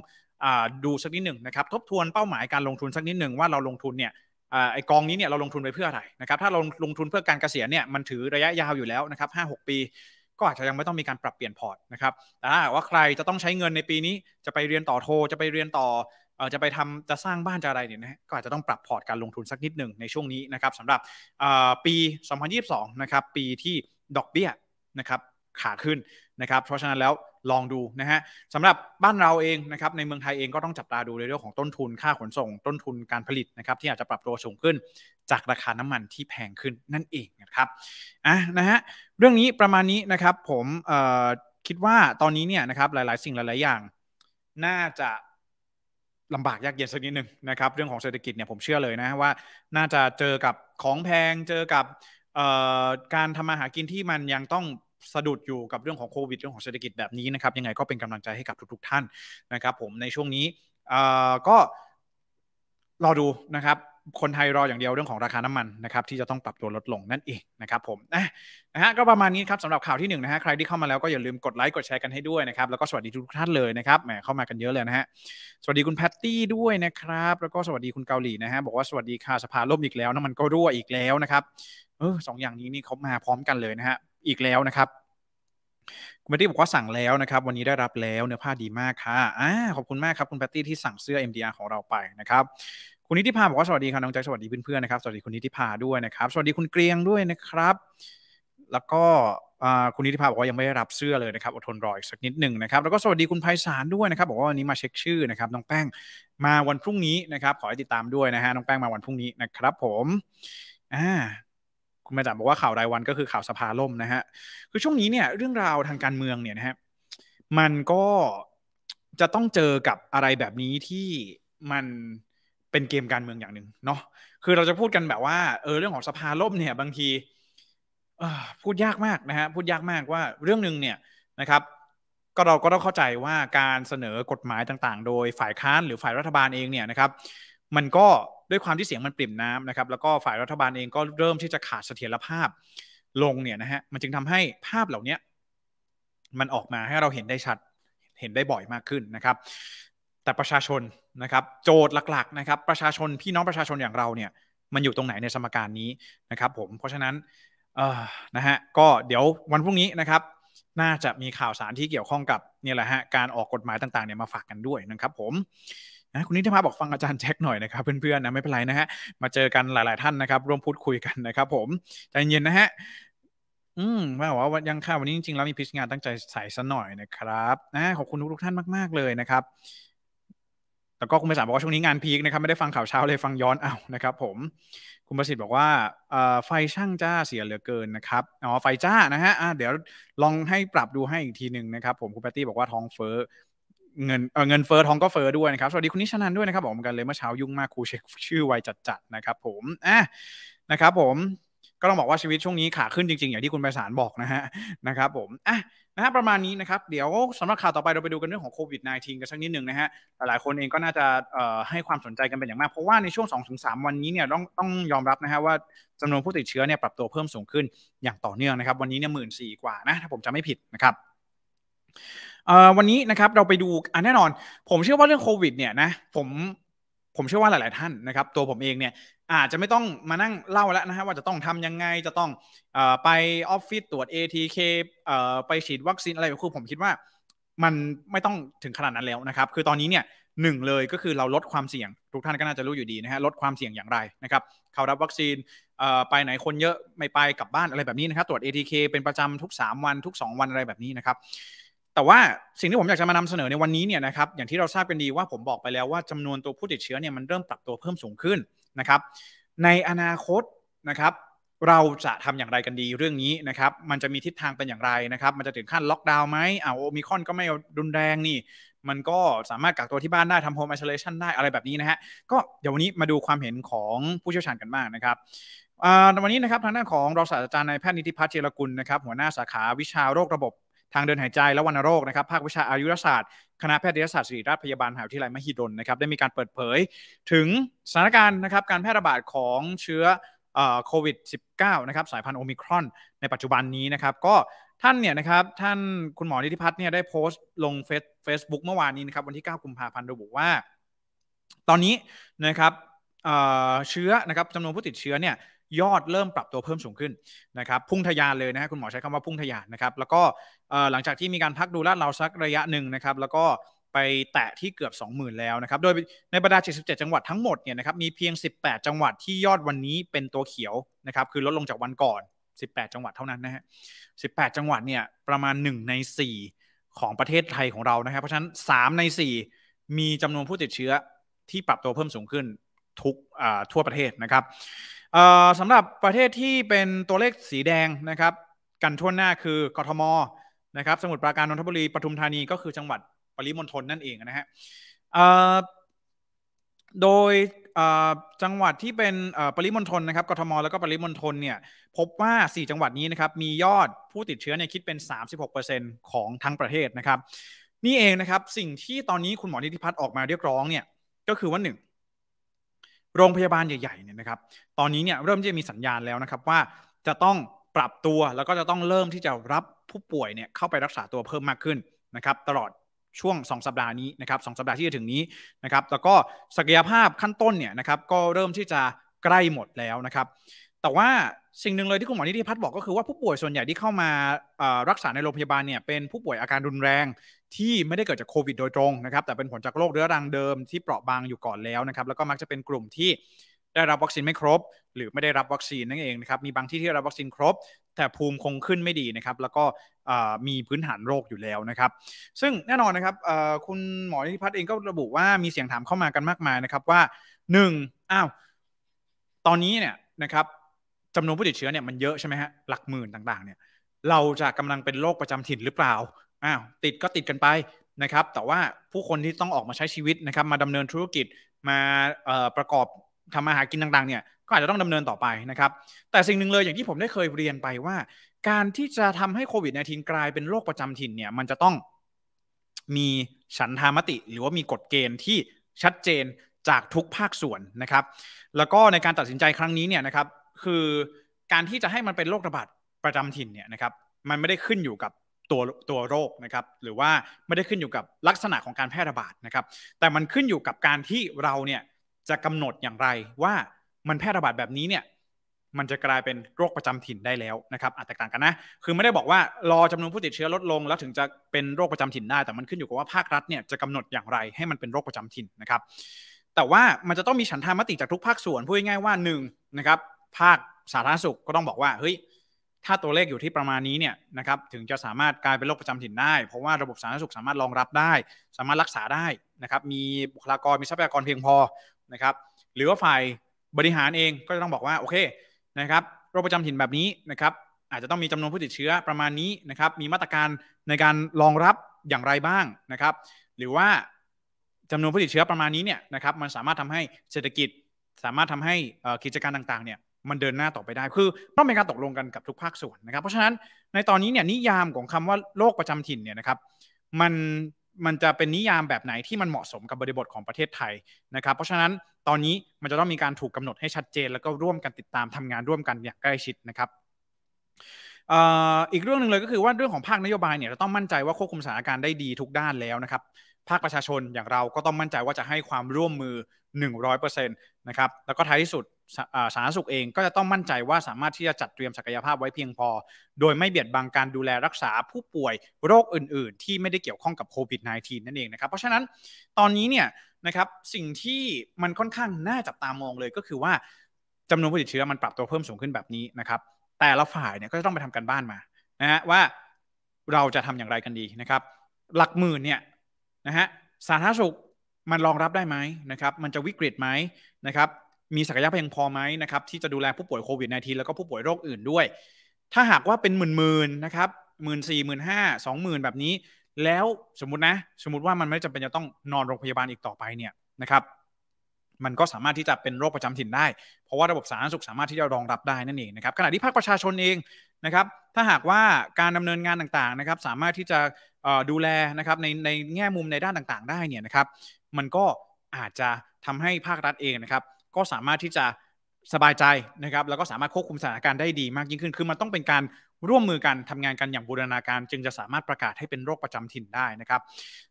ดูสักนิดหนึ่งนะครับทบทวนเป้าหมายการลงทุนสักนิดหนึ่งว่าเราลงทุนเนี่ยไอกองนี้เนี่ยเราลงทุนไปเพื่ออะไรนะครับถ้าเราลงทุนเพื่อการเกษียณเนี่ยมันถือระยะยาวอยู่แล้วนะครับห้าหกปี ก็อาจจะยังไม่ต้องมีการปรับเปลี่ยนพอร์ตนะครับแต่ถ้าว่าใครจะต้องใช้เงินในปีนี้จะไปเรียนต่อโทจะไปเรียนต่อออจะไปทำจะสร้างบ้านจะอะไรเนี่ยนะก็อาจจะต้องปรับพอร์ตการลงทุนสักนิดหนึ่งในช่วงนี้นะครับสำหรับปี 2022นะครับปีที่ดอกเบี้ยนะครับขาขึ้นนะครับ เพราะฉะนั้นแล้วลองดูนะฮะสำหรับบ้านเราเองนะครับในเมืองไทยเองก็ต้องจับตาดูในเรื่องของต้นทุนค่าขนส่ง ต้นทุนการผลิตนะครับที่อาจจะปรับตัวสูงขึ้นจากราคาน้ำมันที่แพงขึ้นนั่นเองนะครับอ่ะนะฮะเรื่องนี้ประมาณนี้นะครับผมเอ่อคิดว่าตอนนี้เนี่ยนะครับหลาย ๆ สิ่งหลายๆอย่าง น่าจะลำบากยากเย็นสักนิดหนึ่งนะครับเรื่องของเศรษฐกิจเนี่ยผมเชื่อเลยนะว่า น่าจะเจอกับของแพงเจอกับการทำมาหากินที่มันยังต้องสะดุดอยู่กับเรื่องของโควิดเรื่องของเศรษฐกิจแบบนี้นะครับยังไงก็เป็นกำลังใจให้กับทุก ๆท่านนะครับ ผมในช่วงนี้ก็รอดูนะครับคนไทยรออย่างเดียวเรื่องของราคาน้ำมันนะครับ ที่จะต้องปรับตัวลดลงนั่นเองนะครับผมนะฮะก็ประมาณนี้ครับสำหรับข่าวที่1นะฮะใครที่เข้ามาแล้วก็อย่าลืมกดไลค์กดแชร์กันให้ด้วยนะครับ แล้วก็สวัสดีทุกท่านเลยนะครับแหมเข้ามากันเยอะเลยนะฮะสวัสดีคุณแพตตี้ด้วยนะครับ แล้วก็สวัสดีคุณเกาหลีนะฮะบอกว่าสวัสดีค่ะสภาล่มอีกแล้วน้ำมันก็รั่วอีกแล้วนะครับเออสองอย่างนี้นี่เขามาพร้อมกันเลยนะฮะอีกแล้วนะครับ คุณแพตตี้บอกว่าสั่งแล้วนะครับ วันนี้ได้รับแล้วเนื้อผ้าดีมากค่ะอ่าขอบคุณมากครับคุณแพตตี้ที่สั่งเสื้อ MDR ของเราไปนะครับคุณนิติพาบอกว่าสวัสดีครับน้องแจ็คสวัสดีเพื่อนๆนะครับสวัสดีคุณนิติพาด้วยนะครับ สวัสดีคุณเกรียงด้วยนะครับ แล้วก็คุณนิติภาบอกว่ายังไม่ได้รับเสื้อเลยนะครับอดทนรออีกสักนิดหนึ่งนะครับแล้วก็สวัสดีคุณไพศาลด้วยนะครับ บอกว่าวันนี้มาเช็คชื่อนะครับน้องแป้งมาวันพรุ่งนี้นะครับ ขอให้ติดตามด้วยนะฮะน้องแป้งมาวันพรุ่งนี้นะครับ ผมอ่าุณมาจาบอกว่าข่าวรายวันก็คือข่าวสภาล่มนะฮะ คือช่วงนี้เนี่ยเรื่องราวทางการเมืองเนี่ยนะฮะ มันก็จะต้องเจอกับอะไรแบบนี้ที่มันเป็นเกมการเมืองอย่างหนึ่งเนาะ คือเราจะพูดกันแบบว่าเออเรื่องของสภาล่มเนี่ยบางทีพูดยากมากนะฮะพูดยากมากว่าเรื่องหนึ่งเนี่ยนะครับ ก็เราก็ต้องเข้าใจว่าการเสนอกฎหมายต่าง ๆ โดยฝ่ายค้านหรือฝ่ายรัฐบาลเองเนี่ยนะครับ มันก็ด้วยความที่เสียงมันปริ่มน้ำนะครับ แล้วก็ฝ่ายรัฐบาลเองก็เริ่มที่จะขาดเสถียรภาพลงเนี่ยนะฮะ มันจึงทำให้ภาพเหล่านี้มันออกมาให้เราเห็นได้ชัด เห็นได้บ่อยมากขึ้นนะครับ แต่ประชาชนนะครับ โจทย์หลัก ๆนะครับ ประชาชนพี่น้องประชาชนอย่างเราเนี่ย มันอยู่ตรงไหนในสมการนี้นะครับ ผม เพราะฉะนั้นนะฮะ ก็เดี๋ยววันพรุ่งนี้นะครับ น่าจะมีข่าวสารที่เกี่ยวข้องกับเนี่ยแหละฮะการออกกฎหมายต่างๆเนี่ยมาฝากกันด้วยนะครับ ผมนะคุณนิธิภาบอก ฟังอาจารย์แจ็คหน่อยนะครับเพื่อนๆนะไม่เป็นไรนะฮะ มาเจอกันหลายๆท่านนะครับร่วมพูดคุยกันนะครับ ผมใจเย็นนะฮะอืมม่กว่ายังค่ะวันนี้จริงๆ แล้วมีพิชงานตั้งใจใส่ซะหน่อยนะครับ นะ ขอบคุณทุกๆท่านมากๆเลยนะครับแต่ก็คุณประสานบอกว่าช่วงนี้งานพีคนะครับ ไม่ได้ฟังข่าวเช้าเลย ฟังย้อนเอานะครับผม คุณประสิทธิ์บอกว่าไฟช่างจ้าเสียเหลือเกินนะครับอ๋อไฟจ้านะฮะะเดี๋ยวลองให้ปรับดูให้อีกทีหนึ่งนะครับ ผมคุณแพตตี้บอกว่าท้องเฟ้อเงินเออเงินเฟอ้อทองก็เฟอ้อด้วยนะครับสวัสดีคุณนิชนันด้วยนะครับผมกันเลยเมื่อเช้ายุ่งมากครูเช็คชื่อไวจัดๆนะครับ ผมอ่ะนะครับผมก็ต้องบอกว่าชีวิตช่วงนี้ขาขึ้นจริงๆ อย่างที่คุณไพศาลบอกนะฮะนะครับ ผมอ่ะนะฮะประมาณนี้นะครับ เดี๋ยวสำหรับข่าวต่อไปเราไปดูกันเรื่องของโควิด -19 กันสักนิดหนึ่งนะฮะหลายคนเองก็น่าจะให้ความสนใจกันเป็นอย่างมากเพราะว่าในช่วง 2-3วันนี้เนี่ยต้องต้องยอมรับนะฮะว่าจำนวนผู้ติดเชื้อเนี่ยปรับตัวเพิ่มสูงขึ้นอย่างต่อเนื่องนะครับ วันนี้เนี่ยหมื่นสี่กว่านะถ้าผมจะไม่ผิดนะครับวันนี้นะครับเราไปดูอันแน่นอน ผมเชื่อว่าเรื่องโควิดเนี่ยนะผม ผมเชื่อว่าหลาย ๆ ท่านนะครับ ตัวผมเองเนี่ยอาจจะไม่ต้องมานั่งเล่าแล้วนะฮะว่าจะต้องทำยังไงจะต้องอไปออฟฟิศตรวจ ATK ไปฉีดวัคซีนอะไรคือผมคิดว่ามันไม่ต้องถึงขนาดนั้นแล้วนะครับคือตอนนี้เนี่ยหนึ่งเลยก็คือเราลดความเสี่ยงทุกท่านก็น่าจะรู้อยู่ดีนะฮะลดความเสี่ยงอย่างไรนะครับเขารับวัคซีนไปไหนคนเยอะไม่ไปกลับบ้านอะไรแบบนี้นะครับตรวจ ATK เป็นประจำทุก 3 วันทุก 2 วันอะไรแบบนี้นะครับแต่ว่า สิ่งที่ผมอยากจะมานำเสนอในวันนี้เนี่ยนะครับอย่างที่เราทราบกันดีว่าผมบอกไปแล้วว่าจำนวนตัวผู้ติดเชื้อเนี่ยมันเริ่มปรับตัวเพิ่มสูงขึ้นนะครับในอนาคตนะครับเราจะทำอย่างไรกันดีเรื่องนี้นะครับมันจะมีทิศทางเป็นอย่างไรนะครับ มันจะถึงขั้นล็อกดาวน์ไหมอ่าวโอมิคอนก็ไม่รุนแรงนี่ มันก็สามารถกักตัวที่บ้านได้ทำโฮมไอโซเลชันได้อะไรแบบนี้นะฮะก็เดี๋ยววันนี้มาดูความเห็นของผู้เชี่ยวชาญกันบ้างนะครับวันนี้นะครับทางด้านของรองศาสตราจารย์นายแพทย์นิติพัฒน์เจรกุลนะครับหัวหน้าสาขาวิชาโรคระบบทางเดินหายใจและวัณโรคนะครับ ภาควิชาอายุรศาสตร์ คณะแพทยศาสตร์ศิริราชพยาบาล มหาวิทยาลัยมหิดลนะครับ ได้มีการเปิดเผย ถึงสถานการณ์นะครับ การแพร่ระบาดของเชื้อโควิด -19 นะครับสายพันธุ์โอมิครอน ในปัจจุบันนี้นะครับ ก็ท่านเนี่ยนะครับ ท่านคุณหมอนิติพัฒน์เนี่ยได้โพสต์ลงเฟซบุ๊กเมื่อวานนี้นะครับวันที่9กุมภาพันธ์ระบุว่า ตอนนี้นะครับเชื้อนะครับจำนวนผู้ติดเชื้อเนี่ยยอดเริ่มปรับตัวเพิ่มสูงขึ้นนะครับพุ่งทะยานเลยนะคคุณหมอใช้คำว่าพุ่งทะยานนะครับแล้วก็หลังจากที่มีการพักดูลาดเราสักระยะหนึ่งนะครับแล้วก็ไปแตะที่เกือบ 20,000 แล้วนะครับโดยในบรรดา77 จังหวัดทั้งหมดเนี่ยนะครับมีเพียง 18 จังหวัดที่ยอดวันนี้เป็นตัวเขียวนะครับคือลดลงจากวันก่อน 18 จังหวัดเท่านั้นนะฮะ18 จังหวัดเนี่ยประมาณ 1 ใน 4ของประเทศไทยของเรานะครับเพราะฉะนั้น 3 ใน 4 มีจำนวนผู้ติดเชื้อที่ปรับตัวเพิ่มสูงขึ้นทุกทั่วประเทศนะครับสำหรับประเทศที่เป็นตัวเลขสีแดงนะครับกันทั่วหน้าคือกทมนะครับสมุทรปราการนนทบุรีปทุมธานี ก็คือจังหวัดปริมณฑลนั่นเองนะฮะโดยจังหวัดที่เป็นปริมณฑลนะครับกทม แล้วก็ปริมณฑลเนี่ยพบว่า 4 จังหวัดนี้นะครับมียอดผู้ติดเชื้อเนี่ยคิดเป็น36%ของทั้งประเทศนะครับนี่เองนะครับสิ่งที่ตอนนี้คุณหมอนิติพัฒน์ออกมาเรียกร้องเนี่ยก็คือว่าหนึ่งโรงพยาบาลใหญ่ๆเนี่ยนะครับ ตอนนี้เนี่ยเริ่มจะมีสัญญาณแล้วนะครับว่าจะต้องปรับตัวแล้วก็จะต้องเริ่มที่จะรับผู้ป่วยเนี่ยเข้าไปรักษาตัวเพิ่มมากขึ้นนะครับตลอดช่วง 2 สัปดาห์นี้นะครับสสัปดาห์ที่จะถึงนี้นะครับแล้วก็ศักยภาพขั้นต้นเนี่ยนะครับก็เริ่มที่จะใกล้หมดแล้วนะครับแต่ว่าสิ่งหนึ่งเลยที่คุณหมอนิติพัฒน์บอกก็คือ ว่าผู้ป่วยส่วนใหญ่ที่เข้ามารักษาในโรงพยาบาลเนี่ยเป็นผู้ป่วยอาการรุนแรงที่ไม่ได้เกิดจากโควิดโดยตรงนะครับแต่เป็นผลจากโรคเรื้อรังเดิมที่เปราะบางอยู่ก่อนแล้วนะครับแล้วก็มักจะเป็นกลุ่มที่ได้รับวัคซีนไม่ครบ หรือไม่ได้รับวัคซีนนั่นเองนะครับมีบางที่ที่รับวัคซีนครบ แต่ภูมิคงขึ้นไม่ดีนะครับแล้วก็มีพื้นฐานโรคอยู่แล้วนะครับ ซึ่งแน่นอนนะครับคุณหมอนิพัฒน์เองก็ระบุว่ามีเสียงถามเข้ามากันมากมายนะครับว่า1อ้าวตอนนี้เนี่ยนะครับจำนวนผู้ติดเชื้อเนี่ยมันเยอะใช่ไหมฮะหลักหมื่นต่างๆเนี่ยเราจะกำลังเป็นโรคประจำถิ่นหรือเปล่าอ้าวติดก็ติดกันไปนะครับ แต่ว่าผู้คนที่ต้องออกมาใช้ชีวิตนะครับมาดำเนินธุรกิจมาประกอบทำมาหากินต่างๆเนี่ยก็อาจจะต้องดำเนินต่อไปนะครับ แต่สิ่งหนึ่งเลยอย่างที่ผมได้เคยเรียนไปว่าการที่จะทำให้โควิด -19 กลายเป็นโรคประจำถิ่นเนี่ยมันจะต้องมี ฉันทามติ หรือว่ามีกฎเกณฑ์ที่ชัดเจนจากทุกภาคส่วนนะครับ แล้วก็ในการตัดสินใจครั้งนี้เนี่ยนะครับคือการที่จะให้มันเป็นโรคระบาดประจำถิ่นเนี่ยนะครับมันไม่ได้ขึ้นอยู่กับตัวตัวโรคนะครับหรือว่าไม่ได้ขึ้นอยู่กับลักษณะของการแพร่ระบาดนะครับ แต่มันขึ้นอยู่กับการที่เราเนี่ยจะกำหนดอย่างไรว่ามันแพร่ระบาดแบบนี้เนี่ยมันจะกลายเป็นโรคประจำถิ่นได้แล้วนะครับอาจแตกต่างกันนะคือไม่ได้บอกว่ารอจำนวนผู้ติดเชื้อลดลง แล้วถึงจะเป็นโรคประจำถิ่นได้แต่มันขึ้นอยู่กับว่าภาครัฐเนี่ยจะกำหนดอย่างไรให้มันเป็นโรคประจำถิ่นนะครับ แต่ว่ามันจะต้องมีฉันทามติจากทุกภาคส่วนพูดง่ายๆว่า1นะครับภาคสาธารณสุขก็ต้องบอกว่าเฮ้ยถ้าตัวเลขอยู่ที่ประมาณนี้เนี่ยนะครับถึงจะสามารถกลายเป็นโรคประจำถิ่นได้ เพราะว่าระบบสาธารณสุขสามารถรองรับได้ สามารถรักษาได้นะครับมีบุคลากรมีทรัพยากรเพียงพอนะครับหรือว่าฝ่ายบริหารเองก็จะต้องบอกว่าโอเคนะครับ โรคประจำถิ่นแบบนี้นะครับอาจจะต้องมีจำนวนผู้ติดเชื้อประมาณนี้นะครับมีมาตรการในการรองรับอย่างไรบ้างนะครับ หรือว่าจำนวนผู้ติดเชื้อประมาณนี้เนี่ยนะครับมันสามารถทำให้เศรษฐกิจสามารถทำให้กิจการต่างๆเนี่ยมันเดินหน้าต่อไปได้คือต้องมีการตกลงกันกับทุกภาคส่วนนะครับ เพราะฉะนั้นในตอนนี้เนี่ยนิยามของคำว่าโลกประจำถิ่นเนี่ยนะครับมันมันจะเป็นนิยามแบบไหนที่มันเหมาะสมกับบริบทของประเทศไทยนะครับเพราะฉะนั้นตอนนี้มันจะต้องมีการถูกกาหนดให้ชัดเจน แล้วก็ร่วมกันติดตามทำงานร่วมกันอย่างใกล้ชิดนะครับอีกเรื่องหนึ่งเลยก็คือว่าเรื่องของภาคนโยบายเนี่ยเราต้องมั่นใจว่าควบคุมสถานการณ์ได้ดีทุกด้านแล้วนะครับภาคประชาชนอย่างเราก็ต้องมั่นใจว่าจะให้ความร่วมมือ 100%นะครับแล้วก็ท้ายที่สุดสาธารณสุขเองก็จะต้องมั่นใจว่าสามารถที่จะจัดเตรียมศักยภาพไว้เพียงพอ โดยไม่เบียดบังการดูแลรักษาผู้ป่วยโรคอื่นๆ ที่ไม่ได้เกี่ยวข้องกับโควิด -19 นั่นเองนะครับ เพราะฉะนั้นตอนนี้เนี่ยนะครับสิ่งที่มันค่อนข้างน่าจับตามองเลยก็คือว่าจำนวนผู้ติดเชื้อมันปรับตัวเพิ่มสูงขึ้นแบบนี้นะครับ แต่ละฝ่ายเนี่ยก็จะต้องไปทำการบ้านมานะฮะว่าเราจะทำอย่างไรกันดีนะครับ หลักหมื่นเนี่ยนะฮะสาธารณสุขมันรองรับได้ไหมนะครับ มันจะวิกฤตไหมนะครับมีศักยภาพเพียงพอไหมนะครับที่จะดูแลผู้ป่วยโควิดในทีแล้วก็ผู้ป่วยโรคอื่นด้วย ถ้าหากว่าเป็นหมื่นๆนะครับหมื่นสี่หมื่นห้าสองหมื่นแบบนี้ แล้วสมมตินะ สมมติว่ามันไม่จำเป็นจะต้องนอนโรงพยาบาลอีกต่อไปเนี่ยนะครับ มันก็สามารถที่จะเป็นโรคประจำถิ่นได้ เพราะว่าระบบสาธารณสุขสามารถที่จะรองรับได้นั่นเองนะครับขณะที่ภาคประชาชนเองนะครับ ถ้าหากว่าการดำเนินงานต่างๆนะครับ สามารถที่จะดูแลนะครับในในแง่มุมในด้านต่างๆได้เนี่ยนะครับ มันก็อาจจะทำให้ภาครัฐเองนะครับก็สามารถที่จะสบายใจนะครับแล้วก็สามารถควบคุมสถานการณ์ได้ดีมากยิ่งขึ้นคือ มันต้องเป็นการร่วมมือกันทำงานกันอย่างบูรณาการ จึงจะสามารถประกาศให้เป็นโรคประจำถิ่นได้นะครับ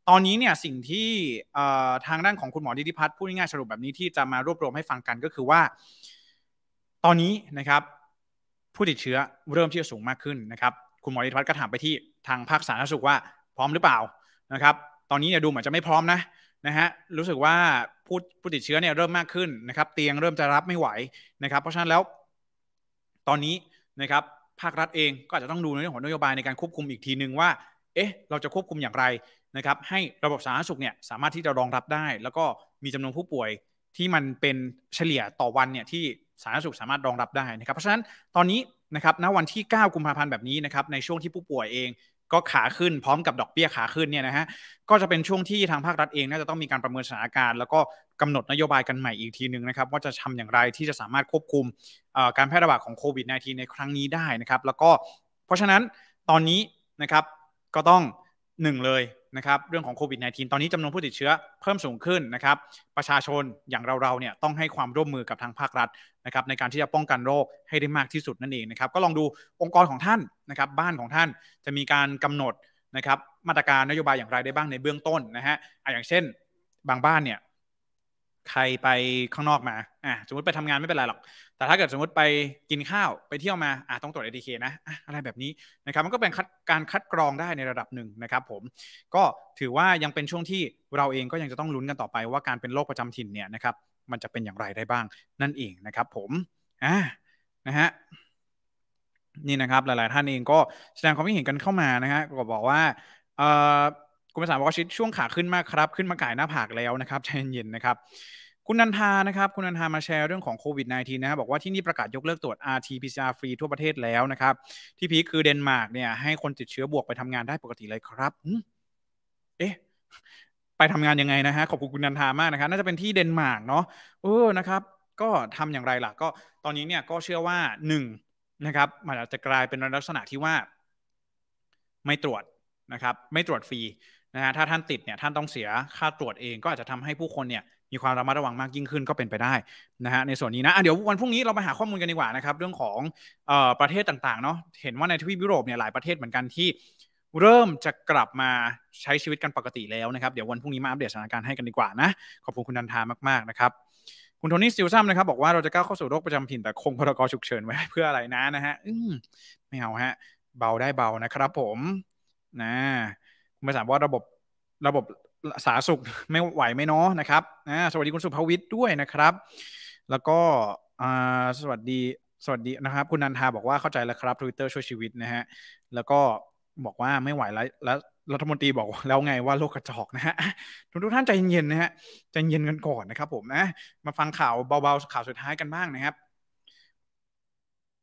ตอนนี้เนี่ย สิ่งที่ทางด้านของคุณหมอดิธิพัฒน์พูดง่ายๆสรุปแบบนี้ที่จะมารวบรวมให้ฟังกันก็คือว่า ตอนนี้นะครับผู้ติดเชื้อเริ่มที่จะสูงมากขึ้นนะครับคุณหมอดิธิพัฒน์ก็ถามไปที่ทางภาคสาธารณสุขว่าพร้อมหรือเปล่านะครับ ตอนนี้เนี่ยดูเหมือนจะไม่พร้อมนะนะฮะรู้สึกว่าผู้ผู้ติดเชื้อเนี่ยเริ่มมากขึ้นนะครับเตียงเริ่มจะรับไม่ไหวนะครับเพราะฉะนั้นแล้วตอนนี้นะครับภาครัฐเองก็อาจจะต้องดูในเรื่องของนโยบายในการควบคุมอีกทีนึงว่าเอ๊ะเราจะควบคุมอย่างไรนะครับให้ระบบสาธารณสุขเนี่ยสามารถที่จะรองรับได้ แล้วก็มีจำนวนผู้ป่วยที่มันเป็นเฉลี่ยต่อวันเนี่ยที่สาธารณสุขสามารถรองรับได้นะครับเพราะฉะนั้นตอนนี้นะครับณวันที่9กุมภาพันธ์แบบนี้นะครับในช่วงที่ผู้ป่วยเองก็ขาขึ้นพร้อมกับดอกเบี้ยขาขึ้นเนี่ยนะฮะก็จะเป็นช่วงที่ทางภาครัฐเองน่าจะต้องมีการประเมินสถานการณ์แล้วก็กำหนดนโยบายกันใหม่อีกทีหนึ่งนะครับ ว่าจะทำอย่างไรที่จะสามารถควบคุมการแพร่ระบาดของโควิด -19 ในครั้งนี้ได้นะครับแล้วก็เพราะฉะนั้นตอนนี้นะครับก็ต้องหนึ่งเลยนะครับเรื่องของโควิด -19 ตอนนี้จำนวนผู้ติดเชื้อเพิ่มสูงขึ้นนะครับ ประชาชนอย่างเราๆเนี่ย ต้องให้ความร่วมมือกับทางภาครัฐนะครับในการที่จะป้องกันโรคให้ได้มากที่สุดนั่นเองนะครับ ก็ลองดูองค์กรของท่านนะครับบ้านของท่านจะมีการกำหนดนะครับมาตรการนโยบายอย่างไรได้บ้างในเบื้องต้นนะฮะอย่างเช่นบางบ้านเนี่ยใครไปข้างนอกมา อ่ะสมมติไปทำงานไม่เป็นไรหรอก แต่ถ้าเกิดสมมติไปกินข้าวไปเที่ยวมา อ่ะต้องตรวจเอทีเคนะอะอะไรแบบนี้นะครับ มันก็เป็นการคัดกรองได้ในระดับหนึ่งนะครับผม ก็ถือว่ายังเป็นช่วงที่เราเองก็ยังจะต้องลุ้นกันต่อไปว่าการเป็นโรคประจำถิ่นเนี่ยนะครับ มันจะเป็นอย่างไรได้บ้างนั่นเองนะครับ ผม อ่านะฮะ นี่นะครับ หลาย ๆ ท่านเองก็แสดงความคิดเห็นกันเข้ามานะฮะ ก็บอกว่าเอ่อคุณประสานบอกว่าชิดช่วงขาขึ้นมากครับ ขึ้นมาก่ายหน้าผากแล้วนะครับใจเย็นๆนะครับ คุณนันทานะครับ คุณนันทามาแชร์เรื่องของโควิด -19 นะบอกว่าที่นี่ประกาศยกเลิกตรวจ RT-PCR ฟรีทั่วประเทศแล้วนะครับ ที่พีคคือเดนมาร์กเนี่ย ให้คนติดเชื้อบวกไปทำงานได้ปกติเลยครับ เอ๊ะ ไปทำงานยังไงนะฮะขอบคุณคุณนันทามากนะครับน่าจะเป็นที่เดนมาร์กเนาะเออนะครับ ก็ทำอย่างไรล่ะ ก็ตอนนี้เนี่ยก็เชื่อว่าหนึ่งนะครับ มันอาจจะกลายเป็นลักษณะที่ว่า ไม่ตรวจนะครับ ไม่ตรวจฟรีนะฮะถ้าท่านติดเนี่ยท่านต้องเสียค่าตรวจเองก็อาจจะทำให้ผู้คนเนี่ย มีความระมัดระวังมากยิ่งขึ้นก็เป็นไปได้ นะฮะในส่วนนี้นะะเดี๋ยววันพรุ่งนี้เราไปหาข้อมูลกันดีกว่านะครับเรื่องของออประเทศต่างๆเนาะเห็นว่าในทวีปยุโรปเนี่ยหลายประเทศเหมือนกันที่เริ่มจะกลับมาใช้ชีวิตกันปกติแล้วนะครับ เดี๋ยววันพรุ่งนี้มาอัปเดตสถานการณ์ให้กันดีกว่านะ ขอบคุณคุณดันทามากๆนะครับ คุณโทนี่สติลซัมนะครับ บอกว่าเราจะก้าวเข้าสู่โรคประจำถิ่น แต่คงพรกฉุกเฉินไว้เพื่ออะไรนะนะฮะไม่เอาฮะ เบาได้เบานะครับ ผมนะไม่ถามว่าระบบระบบสาสุขไม่ไหวไหมเนาะนะครับสวัสดีคุณสุภวิทย์ด้วยนะครับ แล้วก็สวัสดีสวัสดีนะครับ คุณนันทาบอกว่าเข้าใจแล้วครับทวิตเตอร์ช่วยชีวิตนะฮะแล้วก็บอกว่าไม่ไหวแล้วแล้วรัฐมนตรีบอกแล้วไงว่าโลกกระจอกนะฮะทุกทุกท่านใจเย็นๆนะฮะใจเย็นกันก่อนนะครับผมนะมาฟังข่าวเบาๆ ข่าวสุดท้ายกันบ้างนะครับ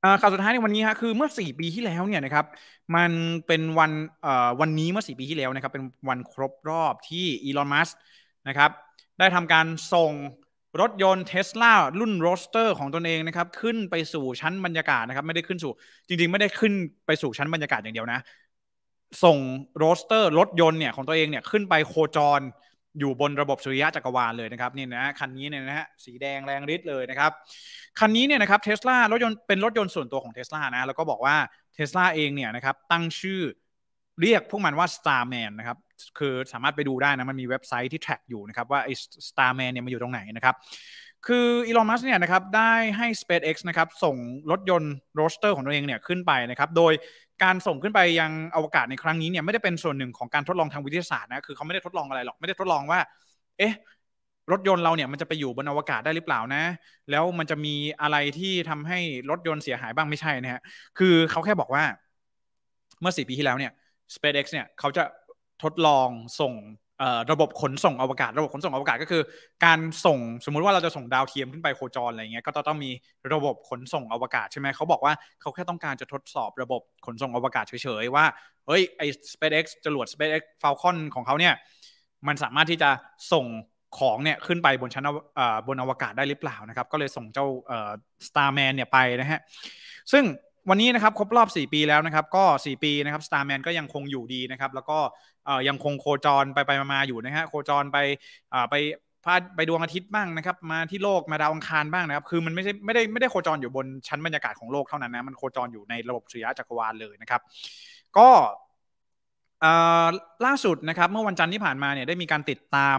ข่าวสุดท้ายในวันนี้ครคือเมื่อ 4 ปีที่แล้วเนี่ยนะครับมันเป็นวันวันนี้เมื่อ 4 ปีที่แล้วนะครับเป็นวันครบรอบที่อีลอนมัสนะครับได้ทำการส่งรถยนต์เทสลารุ่นโรสเตอร์ของตนเองนะครับขึ้นไปสู่ชั้นบรรยากาศนะครับไม่ได้ขึ้นสู่จริงๆไม่ได้ขึ้นไปสู่ชั้นบรรยากาศอย่างเดียวนะ ส่งโรสเตอร์รถยนต์เนี่ยของตัวเองเนี่ยขึ้นไปโคจรอยู่บนระบบสุริยะจักรวาลเลยนะครับนี่นะคันนี้เนี่ยนะฮะสีแดงแรงฤทธิ์เลยนะครับ คันนี้เนี่ยนะครับเทสลารถยนต์เป็นรถยนต์ส่วนตัวของเทสลานะแล้วก็บอกว่าเทสลาเองเนี่ยนะครับตั้งชื่อเรียกพวกมันว่า Starman นะครับคือสามารถไปดูได้นะมันมีเว็บไซต์ที่แท็กอยู่นะครับว่าไอ้ Starman เนี่ยมันอยู่ตรงไหนนะครับ คืออีลอน มัสเนี่ยนะครับได้ให้ SpaceX นะครับส่งรถยนต์โรสเตอร์ของตัวเองเนี่ยขึ้นไปนะครับโดยการส่งขึ้นไปยังอวกาศในครั้งนี้เนี่ยไม่ได้เป็นส่วนหนึ่งของการทดลอง ทางวิทยาศาสตร์นะคือเขาไม่ได้ทดลองอะไรหรอกไม่ได้ทดลองว่า เอ๊ะรถยนต์เราเนี่ยมันจะไปอยู่บนอวกาศได้หรือเปล่านะ แล้วมันจะมีอะไรที่ทำให้รถยนต์เสียหายบ้างไม่ใช่นะฮะคือเขาแค่บอกว่าเมื่อสี่ปีที่แล้วเนี่ย SpaceX เนี่ยเขาจะทดลองส่งระบบขนส่งอวกาศระบบขนส่งอวกาศก็คือ การส่งสมมุติว่าเราจะส่งดาวเทียมขึ้นไปโคจร อะไรเงี้ยก็ต้องมีระบบขนส่งอวกาศใช่ไหมเขาบอกว่าเขาแค่ต้องการจะทดสอบระบบขนส่งอวกาศเฉยๆ ว่าเฮ้ยไอ้ SpaceX จรวด SpaceX Falcon ของเขาเนี่ยมันสามารถที่จะส่งของเนี่ยขึ้นไปบนชั้นบนอวกาศได้หรือเปล่านะครับ ก็เลยส่งเจ้า Starman เนี่ยไปนะฮะซึ่งวันนี้นะครับครบรอบ 4 ปีแล้วนะครับก็ 4 ปีนะครับสตาร์แมนก็ยังคงอยู่ดีนะครับแล้วก็ยังคงโคจรไปไปมาอยู่นะฮะโคจรไปไปพาไปดวงอาทิตย์บ้างนะครับ มาที่โลกมาดาวอังคารบ้างนะครับ คือมันไม่ใช่ไม่ได้ไม่ได้โคจรอยู่บนชั้นบรรยากาศของโลกเท่านั้นนะมันโคจรอยู่ในระบบสุริยะจักรวาลเลยนะครับ ก็ล่าสุดนะครับเมื่อวันจันทร์ที่ผ่านมาเนี่ยได้มีการติดตาม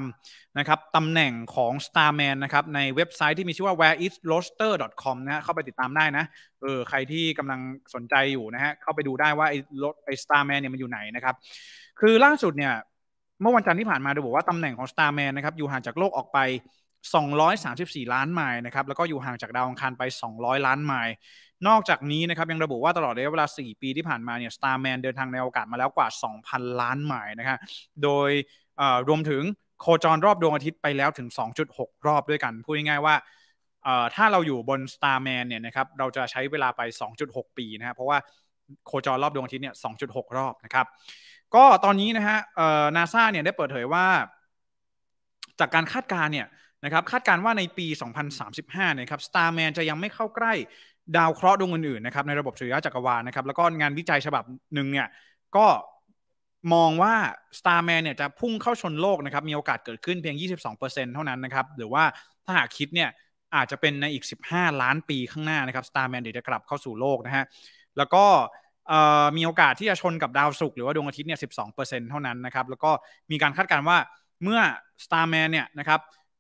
นะครับตำแหน่งของ Starman นะครับในเว็บไซต์ที่มีชื่อว่า whereisroster.com นะฮะเข้าไปติดตามได้นะเออใครที่กำลังสนใจอยู่นะฮะเข้าไปดูได้ว่าไอ้รถไอ้ Starman เนี่ยมันอยู่ไหนนะครับคือล่าสุดเนี่ยเมื่อวันจันทร์ที่ผ่านมาดูบอกว่าตำแหน่งของ Starman นะครับอยู่ห่างจากโลกออกไป234 ล้านไมล์นะครับ แล้วก็อยู่ห่างจากดาวอังคารไป 200 ล้านไมล์ นอกจากนี้นะครับยังระบุว่าตลอดระยะเวลา 4 ปีที่ผ่านมาเนี่ยสตาร์แมนเดินทางในอวกาศมาแล้วกว่า 2,000 ล้านไมล์นะครับโดยรวมถึงโคจรรอบดวงอาทิตย์ไปแล้วถึง 2.6 รอบด้วยกัน พูดง่ายๆว่า ถ้าเราอยู่บน Starman เนี่ยนะครับ เราจะใช้เวลาไป 2.6 ปีนะครับเพราะว่าโคจรรอบดวงอาทิตย์เนี่ย 2.6 รอบนะครับ ก็ตอนนี้นะฮะนาซาเนี่ยได้เปิดเผยว่าจากการคาดการณ์เนี่ยะครับคาดการ์ว่าในปี 2035นะครับสตาร์แมน จะยังไม่เข้าใกล้ดาวเคราะห์ดวงอื่นๆ นะครับในระบบสุริยะจักรวาลนะครับ แล้วก็งานวิจัยฉบับหนึ่งเนี่ย ก็มองว่า Starman เนี่ยจะพุ่งเข้าชนโลกนะครับ มีโอกาสเกิดขึ้นเพียง 22%เท่านั้นนะครับ หรือว่าถ้าหากคิดเนี่ยอาจจะเป็นในอีก 15 ล้านปีข้างหน้านะครับ Starman เดี๋ยวจะกลับเข้าสู่โลกนะฮะ แล้วก็มีโอกาสที่จะชนกับดาวศุกร์หรือว่าดวงอาทิตย์เนี่ย 12%เท่านั้นนะครับ แล้วก็มีการคาดการณ์ว่าเมื่อ Starman เนี่ยนะครับ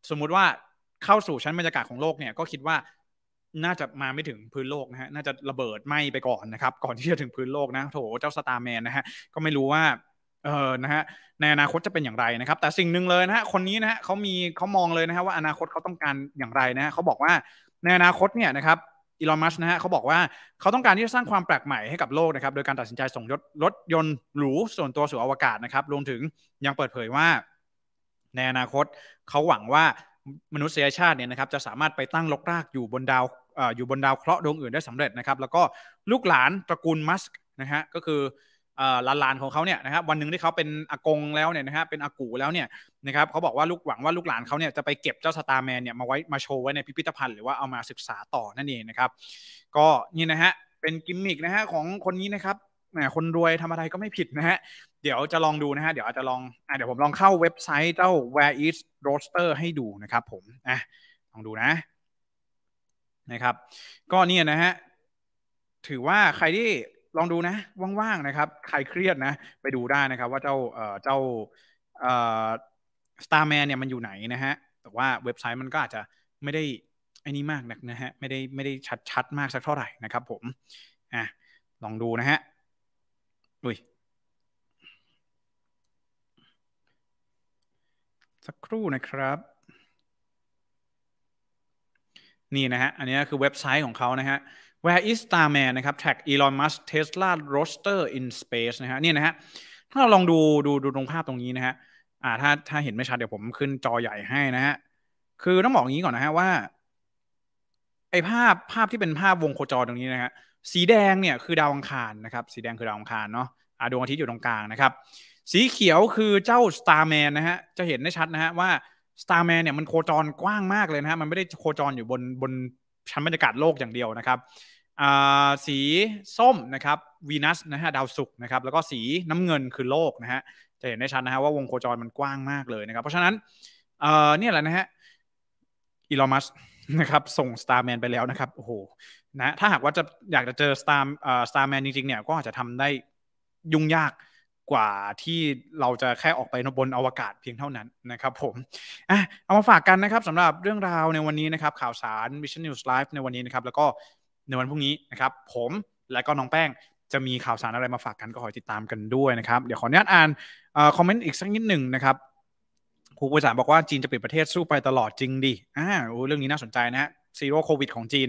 สมมุติว่าเข้าสู่ชั้นบรรยากาศของโลกเนี่ย ก็คิดว่า น่าจะมาไม่ถึงพื้นโลกนะฮะน่าจะระเบิดไหม้ไปก่อนนะครับ ก่อนที่จะถึงพื้นโลกนะโถเจ้าสตาร์แมนนะฮะก็ไม่รู้ว่าเออนะฮะในอนาคตจะเป็นอย่างไรนะครับ แต่สิ่งหนึ่งเลยนะฮะคนนี้นะฮะเขามีเขามองเลยนะฮะว่าอนาคตเขาต้องการอย่างไรนะฮะเขาบอกว่าในอนาคตเนี่ยนะครับอีลอนมัสนะฮะเขาบอกว่าเขาต้องการที่จะสร้างความแปลกใหม่ให้กับโลกนะครับ โดยการตัดสินใจส่งรถยนต์หรูส่วนตัวสู่อวกาศนะครับรวมถึงยังเปิดเผยว่าในอนาคตเขาหวังว่ามนุษยชาติเนี่ยนะครับจะสามารถไปตั้งลกรากอยู่บนดาวออยู่บนดาวเคราะห์ดวงอื่นได้สำเร็จนะครับ แล้วก็ลูกหลานตระกูลมัสก์นะฮะก็คือหลานๆของเขาเนี่ยนะครับวันหนึ่งที่เขาเป็นอากงแล้วเนี่ยนะฮะเป็นอากูแล้วเนี่ยนะครับเขาบอกว่าลูกหวังว่าลูกหลานเขาเนี่ยจะไปเก็บเจ้าสตาร์แมนเนี่ยมาไว้มาโชว์ไว้ในพิพิธภัณฑ์ หรือว่าเอามาศึกษาต่อนั่นเองนะครับก็นี่นะฮะเป็นกิมมิกนะฮะของคนนี้นะครับคนรวยทำอะไรก็ไม่ผิดนะฮะ เดี๋ยวจะลองดูนะฮะ เดี๋ยวอาจจะลองอ่ะเดี๋ยวผมลองเข้าเว็บไซต์เจ้า where is roaster ให้ดูนะครับผมอ่ะลองดูนะ นะครับ ก็เนี่ยนะฮะ ถือว่าใครที่ลองดูนะว่างๆนะครับ ใครเครียดนะ ไปดูได้นะครับ ว่าเจ้าเอ่อเจ้าเอ่อ Starman เนี่ยมันอยู่ไหนนะฮะ แต่ว่าเว็บไซต์มันก็อาจจะไม่ได้ไอ้นี้มากนะฮะ ไม่ได้ไม่ได้ชัดๆมากสักเท่าไหร่นะครับ ผมอ่ะลองดูนะฮะอุ้ยสักครู่นะครับนี่นะฮะอันนี้คือเว็บไซต์ของเขานะฮะ Where is Starman นะครับ Track Elon Musk Tesla Roadster in Space นะฮะนี่นะฮะถ้าเราลองดูดูดูตรงภาพตรงนี้นะฮะอ่าถ้าถ้าเห็นไม่ชัดเดี๋ยวผมขึ้นจอใหญ่ให้นะฮะคือต้องบอกงี้ก่อนนะฮะว่าไอภาพภาพที่เป็นภาพวงโคจรตรงนี้นะฮะสีแดงเนี่ยคือดาวอังคารนะครับสีแดงคือดาวอังคารเนาะดวงอาทิตย์อยู่ตรงกลางนะครับสีเขียวคือเจ้าสตาร์แมนนะฮะจะเห็นได้ชัดนะฮะว่าสตาร์แมนเนี่ยมันโคจรกว้างมากเลยนะฮะมันไม่ได้โคจรอยู่บนบนชั้นบรรยากาศโลกอย่างเดียวนะครับสีส้มนะครับวีนัสนะฮะดาวศุกร์นะครับแล้วก็สีน้ำเงินคือโลกนะฮะจะเห็นได้ชัดนะฮะว่าวงโคจรมันกว้างมากเลยนะครับ เพราะฉะนั้นเนี่ยแหละนะฮะอีลอมัสนะครับส่งสตาร์แมนไปแล้วนะครับโอ้โหนะถ้าหากว่าจะอยากจะเจอสตาร์สตาร์แมนจริงๆเนี่ยก็อาจจะทำได้ยุ่งยากกว่าที่เราจะแค่ออกไปบนอวกาศเพียงเท่านั้นนะครับผมอ่ะเอามาฝากกันนะครับสำหรับเรื่องราวในวันนี้นะครับข่าวสาร Mission News Live ในวันนี้นะครับแล้วก็ในวันพรุ่งนี้นะครับผมและก็น้องแป้งจะมีข่าวสารอะไรมาฝากกันก็คอยติดตามกันด้วยนะครับเดี๋ยวขออนุญาตอ่านคอมเมนต์อีกสักนิดหนึ่งนะครับครูภาษสานบอกว่าจีนจะปิดประเทศสู้ไปตลอดจริงดิอ่าเรื่องนี้น่าสนใจนะฮะซีโร่โควิด ของจีน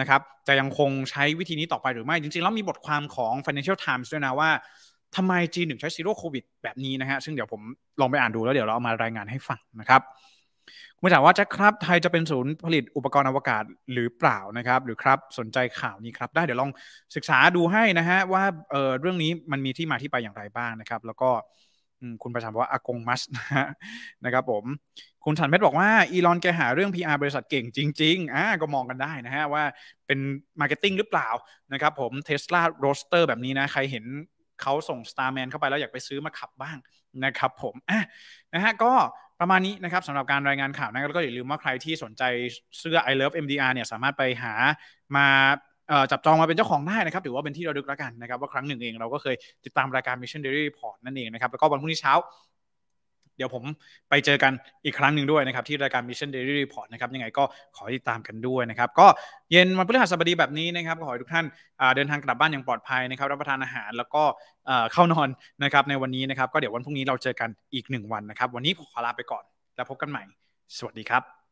นะครับจะยังคงใช้วิธีนี้ต่อไปหรือไม่ จริงๆ แล้วมีบทความของ Financial Times ด้วยนะว่าทำไมจีนถึงใช้ซีโร่โควิด แบบนี้นะฮะ ซึ่งเดี๋ยวผมลองไปอ่านดูแล้วเดี๋ยวเราเอามารายงานให้ฟังนะครับคุณถามว่าจะครับไทยจะเป็นศูนย์ผลิตอุปกรณ์อวกาศหรือเปล่านะครับ หรือครับสนใจข่าวนี้ครับได้เดี๋ยวลองศึกษาดูให้นะฮะว่าเเรื่องนี้มันมีที่มาที่ไปอย่างไรบ้างนะครับ แล้วก็คุณประชันบอกว่าอากงมัสนะครับผม คุณชันเพชรบอกว่าอีลอนแกหาเรื่อง PR บริษัทเก่งจริงๆอ่าก็มองกันได้นะฮะ ว่าเป็นมาร์เก็ตติ้งหรือเปล่า นะครับผมเทสลาโรสเตอร์แบบนี้นะ ใครเห็นเขาส่ง Starman เข้าไปแล้วอยากไปซื้อมาขับบ้างนะครับผมอ่ะนะฮะก็ประมาณนี้นะครับสำหรับการรายงานข่าวนะแล้วก็อย่าลืมว่าใครที่สนใจเสื้อ I Love MDR เนี่ยสามารถไปหามาจับจองมาเป็นเจ้าของได้นะครับถือว่าเป็นที่ระลึกแล้วกันนะครับ ว่าครั้งหนึ่งเอง เราก็เคยติดตามรายการ Mission Daily Report นั่นเองนะครับแล้วก็วันพรุ่งนี้เช้า เดี๋ยวผมไปเจอกันอีกครั้งหนึ่งด้วยนะครับที่รายการ Mission Daily Report นะครับยังไงก็ขอติดตามกันด้วยนะครับก็เย็นวันพฤหัสบดีแบบนี้นะครับขอให้ทุกท่านเดินทางกลับบ้านอย่างปลอดภัยนะครับรับประทานอาหารแล้วก็เข้านอนนะครับในวันนี้นะครับก็เดี๋ยววันพรุ่งนี้เราเจอกันอีกหนึ่งวันนะครับวันนี้ขอลาไปก่อน แล้วพบกันใหม่ สวัสดีครับ